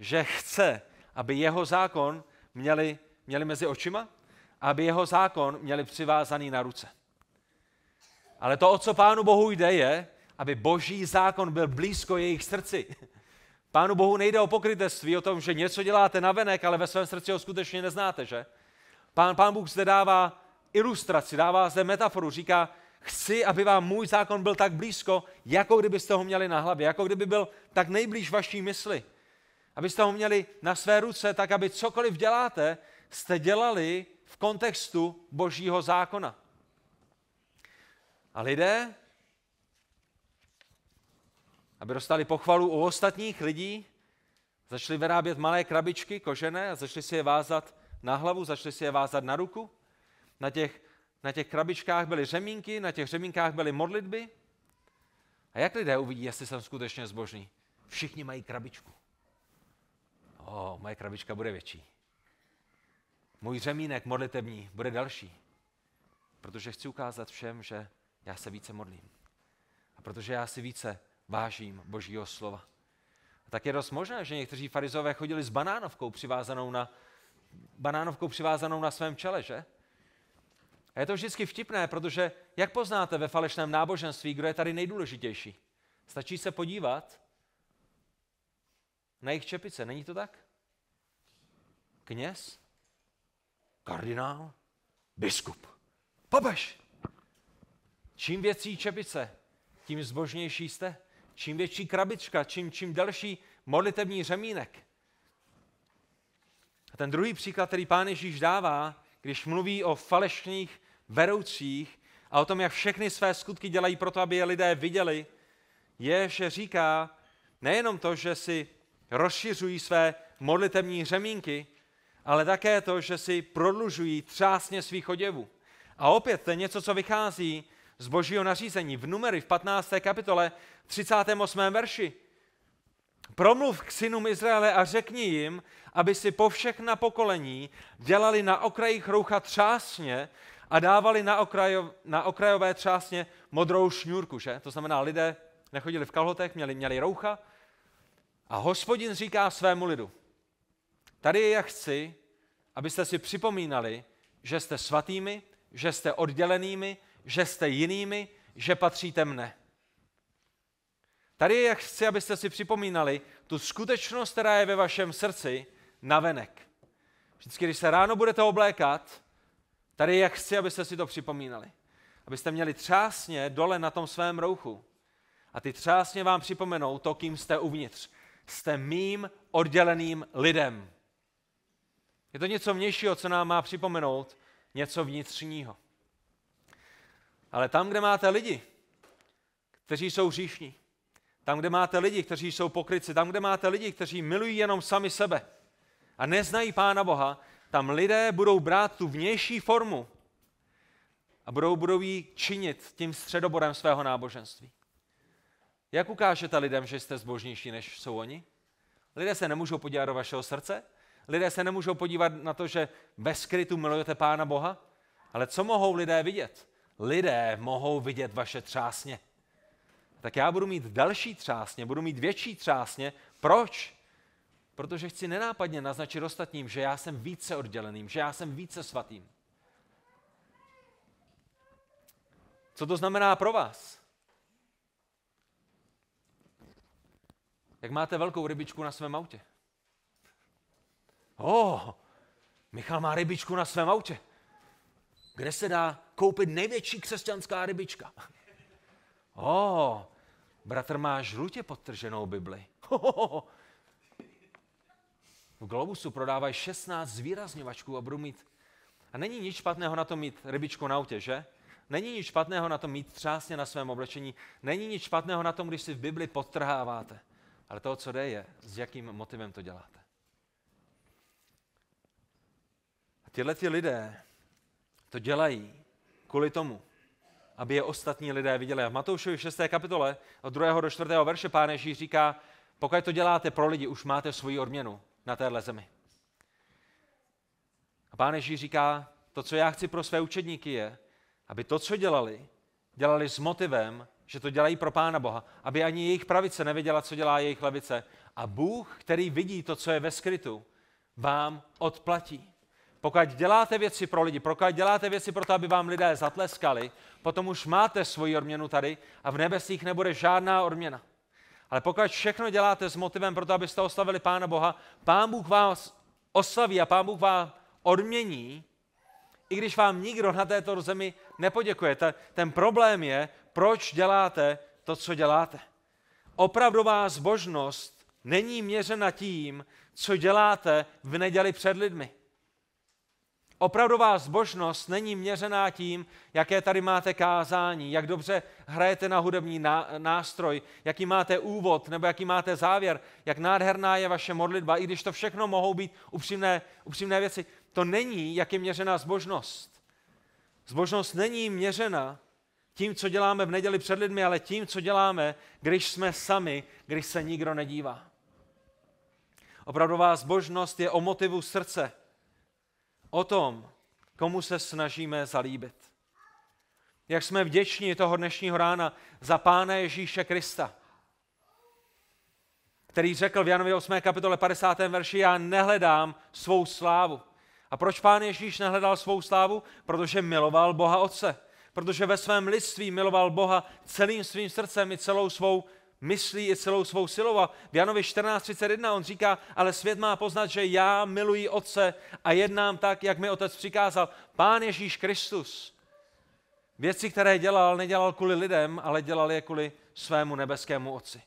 že chce, aby jeho zákon měli, měli mezi očima a aby jeho zákon měli přivázaný na ruce. Ale to, o co Pánu Bohu jde, je, aby boží zákon byl blízko jejich srdci. Pánu Bohu nejde o pokrytectví, o tom, že něco děláte na venek, ale ve svém srdci ho skutečně neznáte, že? Pán, pán Bůh zde dává ilustraci, dává zde metaforu, říká, chci, aby vám můj zákon byl tak blízko, jako kdybyste ho měli na hlavě, jako kdyby byl tak nejblíž vaší mysli, Abyste ho měli na své ruce, tak aby cokoliv děláte, jste dělali v kontextu božího zákona. A lidé, aby dostali pochvalu u ostatních lidí, začali vyrábět malé krabičky kožené a začali si je vázat na hlavu, začali si je vázat na ruku. Na těch, na těch krabičkách byly řemínky, na těch řemínkách byly modlitby. A jak lidé uvidí, jestli jsem skutečně zbožný? Všichni mají krabičku o, moje krabička bude větší. Můj řemínek modlitební bude další. Protože chci ukázat všem, že já se více modlím. A protože já si více vážím Božího slova. A tak je dost možné, že někteří farizové chodili s banánovkou přivázanou na, banánovkou přivázanou na svém čele, že? A je to vždycky vtipné, protože jak poznáte ve falešném náboženství, kdo je tady nejdůležitější? Stačí se podívat na jejich čepice, není to tak? kněz, kardinál, biskup, papež. Čím větší čepice, tím zbožnější jste. Čím větší krabička, čím, čím delší modlitební řemínek. A ten druhý příklad, který pán Ježíš dává, když mluví o falešných veroucích a o tom, jak všechny své skutky dělají proto, aby je lidé viděli, je, že říká nejenom to, že si rozšiřují své modlitební řemínky, ale také to, že si prodlužují třásně svých oděvů. A opět to je něco, co vychází z božího nařízení v numery v 15. kapitole 38. verši. Promluv k synům Izraele a řekni jim, aby si po všechna pokolení dělali na okrajích roucha třásně a dávali na, okrajo, na okrajové třásně modrou šňůrku. Že? To znamená, lidé nechodili v kalhotech, měli, měli roucha a hospodin říká svému lidu, Tady já chci, abyste si připomínali, že jste svatými, že jste oddělenými, že jste jinými, že patříte mne. Tady já chci, abyste si připomínali tu skutečnost, která je ve vašem srdci, navenek. Vždycky, když se ráno budete oblékat, tady já chci, abyste si to připomínali. Abyste měli třásně dole na tom svém rouchu. A ty třásně vám připomenou to, kým jste uvnitř. Jste mým odděleným lidem. Je to něco vnějšího, co nám má připomenout něco vnitřního. Ale tam, kde máte lidi, kteří jsou hříšní, tam, kde máte lidi, kteří jsou pokryci, tam, kde máte lidi, kteří milují jenom sami sebe a neznají Pána Boha, tam lidé budou brát tu vnější formu a budou, budou ji činit tím středoborem svého náboženství. Jak ukážete lidem, že jste zbožnější, než jsou oni? Lidé se nemůžou podívat do vašeho srdce, Lidé se nemůžou podívat na to, že ve skrytu milujete Pána Boha, ale co mohou lidé vidět? Lidé mohou vidět vaše třásně. Tak já budu mít další třásně, budu mít větší třásně. Proč? Protože chci nenápadně naznačit ostatním, že já jsem více odděleným, že já jsem více svatým. Co to znamená pro vás? Jak máte velkou rybičku na svém autě? Oh, Michal má rybičku na svém autě. Kde se dá koupit největší křesťanská rybička? Oh, bratr má žlutě podtrženou Bibli. V Globusu prodávají 16 zvýrazněvačků a budu mít. A není nic špatného na tom mít rybičku na autě, že? Není nic špatného na tom mít třásně na svém oblečení. Není nic špatného na tom, když si v Bibli podtrháváte. Ale to, co jde, je, s jakým motivem to děláte. Tyhle ti lidé to dělají kvůli tomu, aby je ostatní lidé viděli. A v Matoušovi 6. kapitole od 2. do 4. verše Pán Ježíš říká, pokud to děláte pro lidi, už máte svoji odměnu na téhle zemi. A Pán Ježíš říká, to, co já chci pro své učedníky je, aby to, co dělali, dělali s motivem, že to dělají pro Pána Boha, aby ani jejich pravice nevěděla, co dělá jejich levice. A Bůh, který vidí to, co je ve skrytu, vám odplatí. Pokud děláte věci pro lidi, pokud děláte věci pro to, aby vám lidé zatleskali, potom už máte svoji odměnu tady a v nebesích nebude žádná odměna. Ale pokud všechno děláte s motivem pro to, abyste oslavili Pána Boha, Pán Bůh vás oslaví a Pán Bůh vás odmění, i když vám nikdo na této zemi nepoděkuje. Ten problém je, proč děláte to, co děláte. Opravdová zbožnost není měřena tím, co děláte v neděli před lidmi. Opravdová zbožnost není měřená tím, jaké tady máte kázání, jak dobře hrajete na hudební nástroj, jaký máte úvod nebo jaký máte závěr, jak nádherná je vaše modlitba, i když to všechno mohou být upřímné, upřímné věci. To není, jak je měřená zbožnost. Zbožnost není měřena tím, co děláme v neděli před lidmi, ale tím, co děláme, když jsme sami, když se nikdo nedívá. Opravdová zbožnost je o motivu srdce – o tom, komu se snažíme zalíbit. Jak jsme vděční toho dnešního rána za Pána Ježíše Krista, který řekl v Janově 8. kapitole 50. verši, já nehledám svou slávu. A proč Pán Ježíš nehledal svou slávu? Protože miloval Boha Otce. Protože ve svém lidství miloval Boha celým svým srdcem i celou svou myslí i celou svou silou. A v Janovi 14.31 on říká, ale svět má poznat, že já miluji Otce a jednám tak, jak mi Otec přikázal. Pán Ježíš Kristus. Věci, které dělal, nedělal kvůli lidem, ale dělal je kvůli svému nebeskému Otci.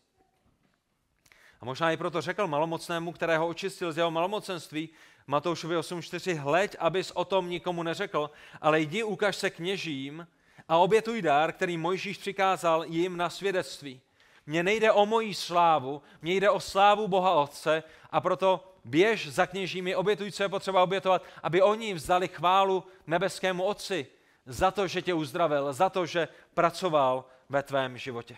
A možná i proto řekl malomocnému, kterého očistil z jeho malomocenství, Matoušovi 8.4, hleď, abys o tom nikomu neřekl, ale jdi ukaž se kněžím a obětuj dár, který Mojžíš přikázal jim na svědectví. Mně nejde o moji slávu, mně jde o slávu Boha Otce a proto běž za kněžími, obětuj, co je potřeba obětovat, aby oni vzdali chválu nebeskému Otci za to, že tě uzdravil, za to, že pracoval ve tvém životě.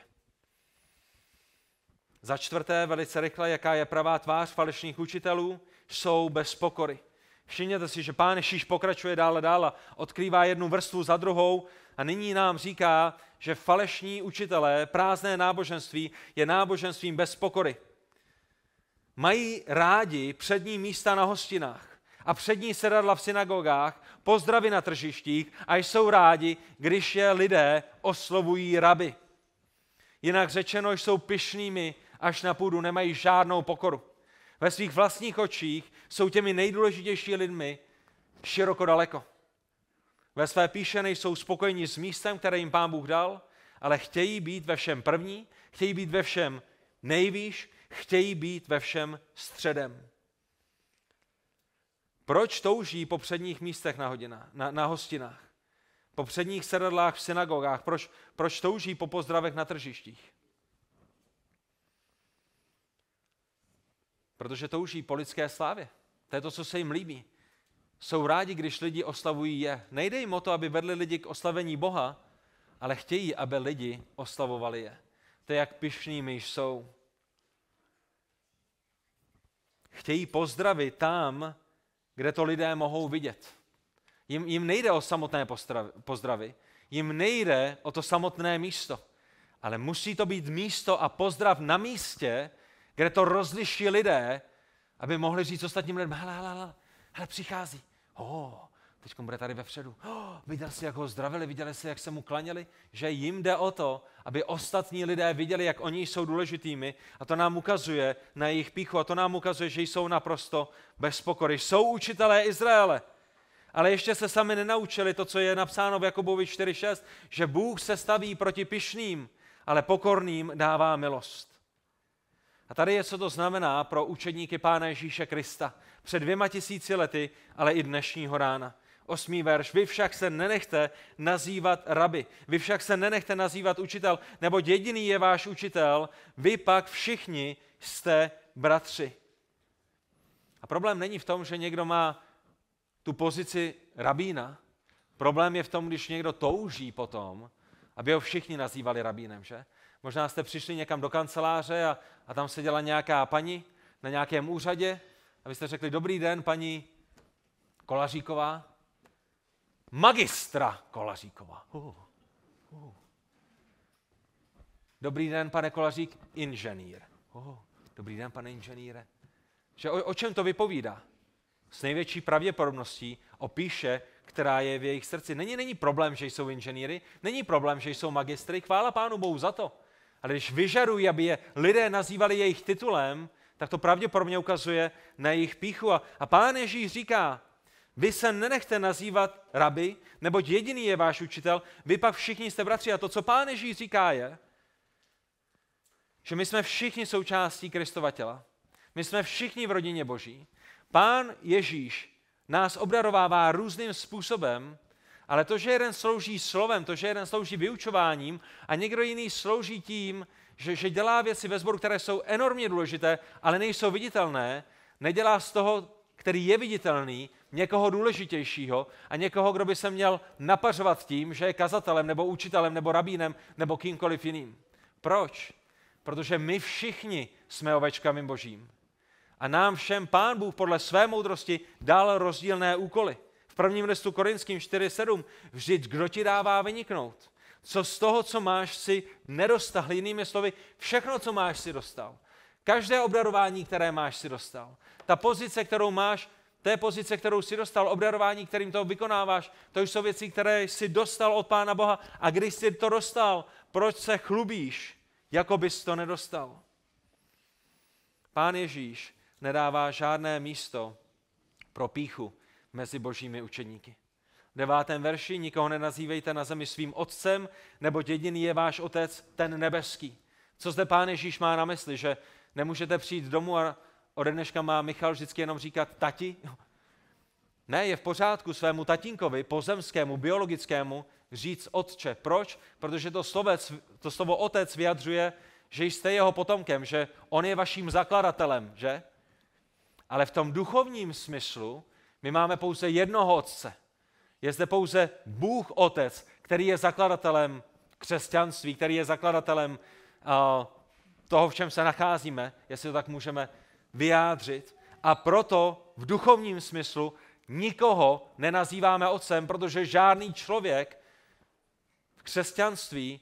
Za čtvrté, velice rychle, jaká je pravá tvář falešných učitelů, jsou bez pokory. Všimněte si, že pán Ježíš pokračuje dále dál a odkrývá jednu vrstvu za druhou a nyní nám říká, že falešní učitelé, prázdné náboženství je náboženstvím bez pokory. Mají rádi přední místa na hostinách a přední sedadla v synagogách, pozdravy na tržištích a jsou rádi, když je lidé oslovují raby. Jinak řečeno, jsou pyšnými až na půdu, nemají žádnou pokoru. Ve svých vlastních očích jsou těmi nejdůležitější lidmi široko daleko. Ve své píše nejsou spokojeni s místem, které jim Pán Bůh dal, ale chtějí být ve všem první, chtějí být ve všem nejvýš, chtějí být ve všem středem. Proč touží po předních místech na, hodina, na, na hostinách? Po předních sedadlách v synagogách? Proč, proč touží po pozdravech na tržištích? Protože touží po lidské slávě. To je to, co se jim líbí jsou rádi, když lidi oslavují je. Nejde jim o to, aby vedli lidi k oslavení Boha, ale chtějí, aby lidi oslavovali je. To je, jak pišnými jsou. Chtějí pozdravy tam, kde to lidé mohou vidět. Jim, jim nejde o samotné pozdravy, jim nejde o to samotné místo, ale musí to být místo a pozdrav na místě, kde to rozliší lidé, aby mohli říct ostatním lidem, hele, hele, hele, Hele, přichází. Oh, teď bude tady vepředu. Oh, viděl jsi, jak ho zdravili, viděli jsi, jak se mu klaněli, že jim jde o to, aby ostatní lidé viděli, jak oni jsou důležitými a to nám ukazuje na jejich píchu a to nám ukazuje, že jsou naprosto bez pokory. Jsou učitelé Izraele, ale ještě se sami nenaučili to, co je napsáno v Jakubovi 4.6, že Bůh se staví proti pišným, ale pokorným dává milost. A tady je, co to znamená pro učedníky Pána Ježíše Krista před dvěma tisíci lety, ale i dnešního rána. Osmý verš. Vy však se nenechte nazývat rabi. Vy však se nenechte nazývat učitel, nebo jediný je váš učitel. Vy pak všichni jste bratři. A problém není v tom, že někdo má tu pozici rabína. Problém je v tom, když někdo touží potom, aby ho všichni nazývali rabínem, že? Možná jste přišli někam do kanceláře a, a tam seděla nějaká paní na nějakém úřadě abyste řekli dobrý den, paní Kolaříková, magistra Kolaříková. Uh, uh. Dobrý den, pane Kolařík, inženýr. Uh, dobrý den, pane inženýre. Že o, o čem to vypovídá? S největší pravděpodobností opíše, která je v jejich srdci. Není, není problém, že jsou inženýry, není problém, že jsou magistry, chvála pánu bohu za to. Ale když vyžadují, aby je lidé nazývali jejich titulem, tak to pravděpodobně ukazuje na jejich píchu. A, a pán Ježíš říká, vy se nenechte nazývat rabi, neboť jediný je váš učitel, vy pak všichni jste bratři. A to, co pán Ježíš říká, je, že my jsme všichni součástí Kristova těla. My jsme všichni v rodině Boží. Pán Ježíš nás obdarovává různým způsobem, ale to, že jeden slouží slovem, to, že jeden slouží vyučováním a někdo jiný slouží tím, že, že dělá věci ve sboru, které jsou enormně důležité, ale nejsou viditelné, nedělá z toho, který je viditelný, někoho důležitějšího a někoho, kdo by se měl napařovat tím, že je kazatelem, nebo učitelem, nebo rabínem, nebo kýmkoliv jiným. Proč? Protože my všichni jsme ovečkami božím. A nám všem Pán Bůh podle své moudrosti dal rozdílné úkoly. V prvním listu Korinským 4.7 Vždyť kdo ti dává vyniknout? co z toho, co máš, si nedostal. Jinými slovy, všechno, co máš, si dostal. Každé obdarování, které máš, si dostal. Ta pozice, kterou máš, to je pozice, kterou si dostal, obdarování, kterým to vykonáváš, to jsou věci, které jsi dostal od Pána Boha. A když jsi to dostal, proč se chlubíš, jako bys to nedostal? Pán Ježíš nedává žádné místo pro píchu mezi božími učedníky devátém verši, nikoho nenazývejte na zemi svým otcem, nebo jediný je váš otec, ten nebeský. Co zde pán Ježíš má na mysli, že nemůžete přijít domů a ode dneška má Michal vždycky jenom říkat tati? Ne, je v pořádku svému tatínkovi, pozemskému, biologickému, říct otče. Proč? Protože to, slovec, to slovo otec vyjadřuje, že jste jeho potomkem, že on je vaším zakladatelem, že? Ale v tom duchovním smyslu my máme pouze jednoho otce – je zde pouze Bůh Otec, který je zakladatelem křesťanství, který je zakladatelem eh, toho, v čem se nacházíme, jestli to tak můžeme vyjádřit. A proto v duchovním smyslu nikoho nenazýváme otcem, protože žádný člověk v křesťanství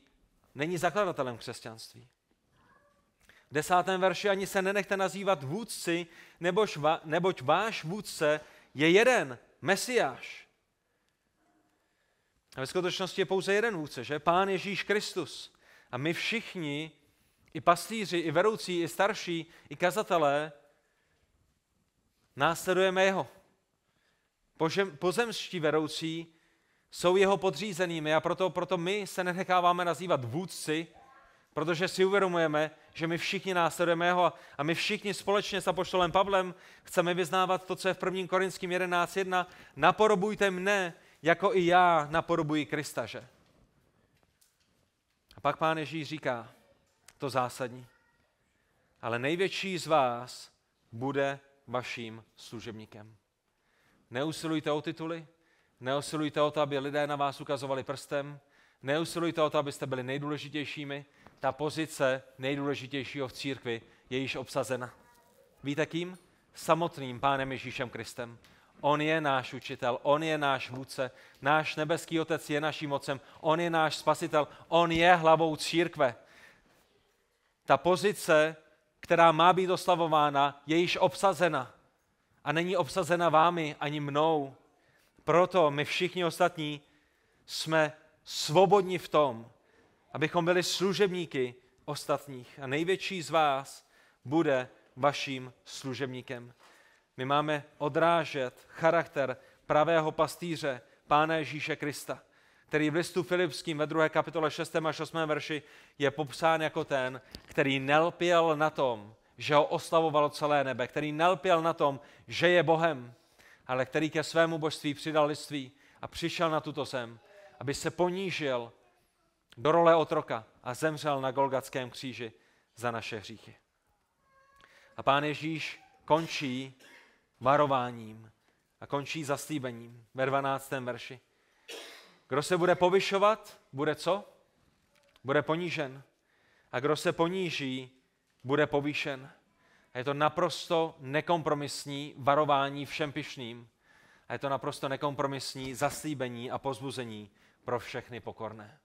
není zakladatelem křesťanství. V desátém verši ani se nenechte nazývat vůdci, neboť, váš vůdce je jeden, Mesiáš. A ve skutečnosti je pouze jeden vůdce, že? Pán Ježíš Kristus. A my všichni, i pastýři, i vedoucí, i starší, i kazatelé, následujeme jeho. pozemští vedoucí jsou jeho podřízenými a proto, proto my se nenecháváme nazývat vůdci, protože si uvědomujeme, že my všichni následujeme jeho a my všichni společně s apoštolem Pavlem chceme vyznávat to, co je v 1. Korinským 11.1. Napodobujte mne, jako i já napodobuji Krista, že? A pak pán Ježíš říká to zásadní. Ale největší z vás bude vaším služebníkem. Neusilujte o tituly, neusilujte o to, aby lidé na vás ukazovali prstem, neusilujte o to, abyste byli nejdůležitějšími. Ta pozice nejdůležitějšího v církvi je již obsazena. Víte kým? Samotným pánem Ježíšem Kristem. On je náš učitel, on je náš vůdce, náš nebeský otec je naším mocem, on je náš spasitel, on je hlavou církve. Ta pozice, která má být oslavována, je již obsazena. A není obsazena vámi ani mnou. Proto my všichni ostatní jsme svobodní v tom, abychom byli služebníky ostatních. A největší z vás bude vaším služebníkem. My máme odrážet charakter pravého pastýře, Pána Ježíše Krista, který v listu Filipským ve 2. kapitole 6. a 8. verši je popsán jako ten, který nelpěl na tom, že ho oslavovalo celé nebe, který nelpěl na tom, že je Bohem, ale který ke svému božství přidal lidství a přišel na tuto zem, aby se ponížil do role otroka a zemřel na Golgatském kříži za naše hříchy. A pán Ježíš končí varováním a končí zaslíbením ve 12. verši. Kdo se bude povyšovat, bude co? Bude ponížen. A kdo se poníží, bude povýšen. A je to naprosto nekompromisní varování všem pišným. A je to naprosto nekompromisní zaslíbení a pozbuzení pro všechny pokorné.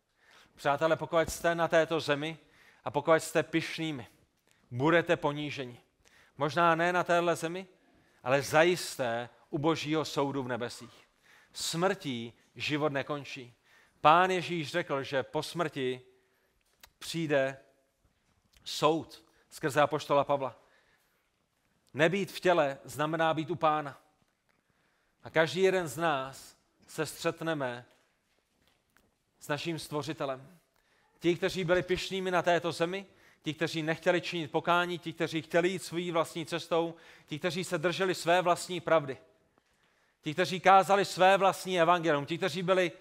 Přátelé, pokud jste na této zemi a pokud jste pišnými, budete poníženi. Možná ne na téhle zemi, ale zajisté u božího soudu v nebesích. Smrtí život nekončí. Pán Ježíš řekl, že po smrti přijde soud skrze apoštola Pavla. Nebýt v těle znamená být u pána. A každý jeden z nás se střetneme s naším stvořitelem. Ti, kteří byli pišnými na této zemi, ti, kteří nechtěli činit pokání, ti, kteří chtěli jít svou vlastní cestou, ti, kteří se drželi své vlastní pravdy, ti, kteří kázali své vlastní evangelium, ti, kteří byli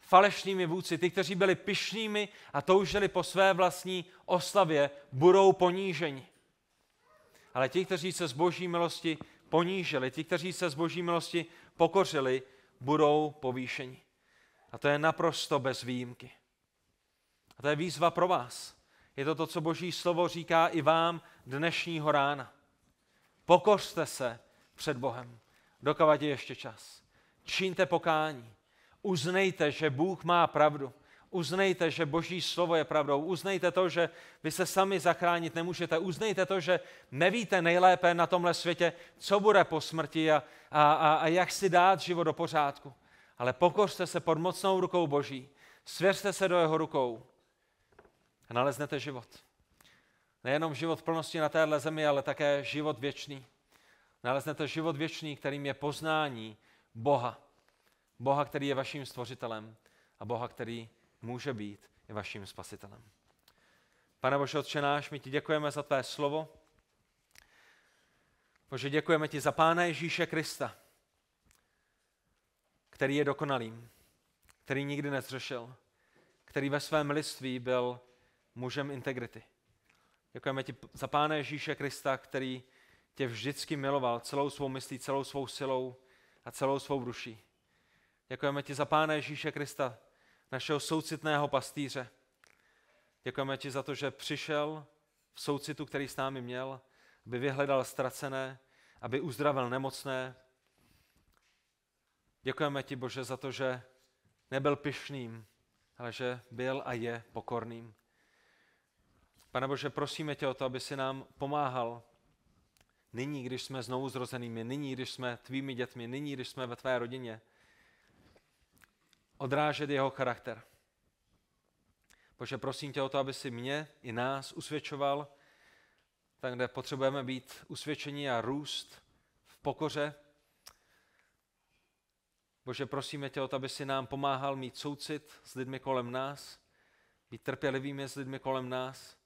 falešnými vůdci, ti, kteří byli pyšnými a toužili po své vlastní oslavě, budou poníženi. Ale ti, kteří se z boží milosti ponížili, ti, kteří se z boží milosti pokořili, budou povýšeni. A to je naprosto bez výjimky. A to je výzva pro vás. Je to to, co Boží slovo říká i vám dnešního rána. Pokořte se před Bohem, dokud je ještě čas. Čiňte pokání. Uznejte, že Bůh má pravdu. Uznejte, že Boží slovo je pravdou. Uznejte to, že vy se sami zachránit nemůžete. Uznejte to, že nevíte nejlépe na tomhle světě, co bude po smrti a, a, a, a jak si dát život do pořádku. Ale pokořte se pod mocnou rukou Boží. Svěřte se do jeho rukou a naleznete život. Nejenom život plnosti na téhle zemi, ale také život věčný. Naleznete život věčný, kterým je poznání Boha. Boha, který je vaším stvořitelem a Boha, který může být i vaším spasitelem. Pane Bože Otčenáš, my ti děkujeme za tvé slovo. Bože, děkujeme ti za Pána Ježíše Krista, který je dokonalým, který nikdy nezřešil, který ve svém lidství byl mužem integrity. Děkujeme ti za Pána Ježíše Krista, který tě vždycky miloval celou svou myslí, celou svou silou a celou svou duší. Děkujeme ti za Pána Ježíše Krista, našeho soucitného pastýře. Děkujeme ti za to, že přišel v soucitu, který s námi měl, aby vyhledal ztracené, aby uzdravil nemocné. Děkujeme ti, Bože, za to, že nebyl pyšným, ale že byl a je pokorným. Pane Bože, prosíme tě o to, aby si nám pomáhal nyní, když jsme znovu zrozenými, nyní, když jsme tvými dětmi, nyní, když jsme ve tvé rodině, odrážet jeho charakter. Bože, prosím tě o to, aby si mě i nás usvědčoval tam, kde potřebujeme být usvědčení a růst v pokoře. Bože, prosíme tě o to, aby si nám pomáhal mít soucit s lidmi kolem nás, být trpělivými s lidmi kolem nás,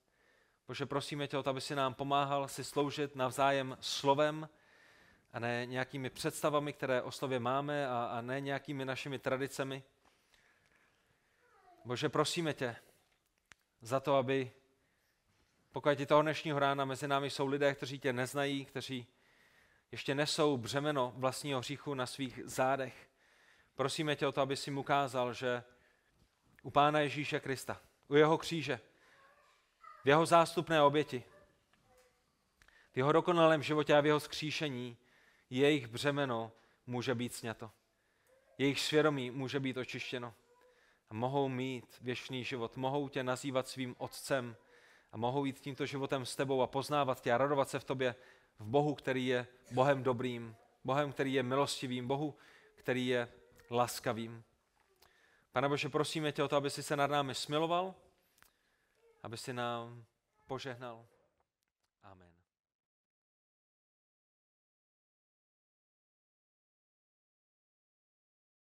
Bože, prosíme tě o to, aby si nám pomáhal si sloužit navzájem slovem a ne nějakými představami, které o slově máme a, a ne nějakými našimi tradicemi. Bože, prosíme tě za to, aby pokud ti toho dnešního rána mezi námi jsou lidé, kteří tě neznají, kteří ještě nesou břemeno vlastního hříchu na svých zádech, prosíme tě o to, aby si mu ukázal, že u Pána Ježíše Krista, u jeho kříže, v jeho zástupné oběti, v jeho dokonalém životě a v jeho skříšení jejich břemeno může být sněto. Jejich svědomí může být očištěno. A mohou mít věčný život, mohou tě nazývat svým otcem a mohou jít tímto životem s tebou a poznávat tě a radovat se v tobě, v Bohu, který je Bohem dobrým, Bohem, který je milostivým, Bohu, který je laskavým. Pane Bože, prosíme tě o to, aby si se nad námi smiloval, aby si nám požehnal.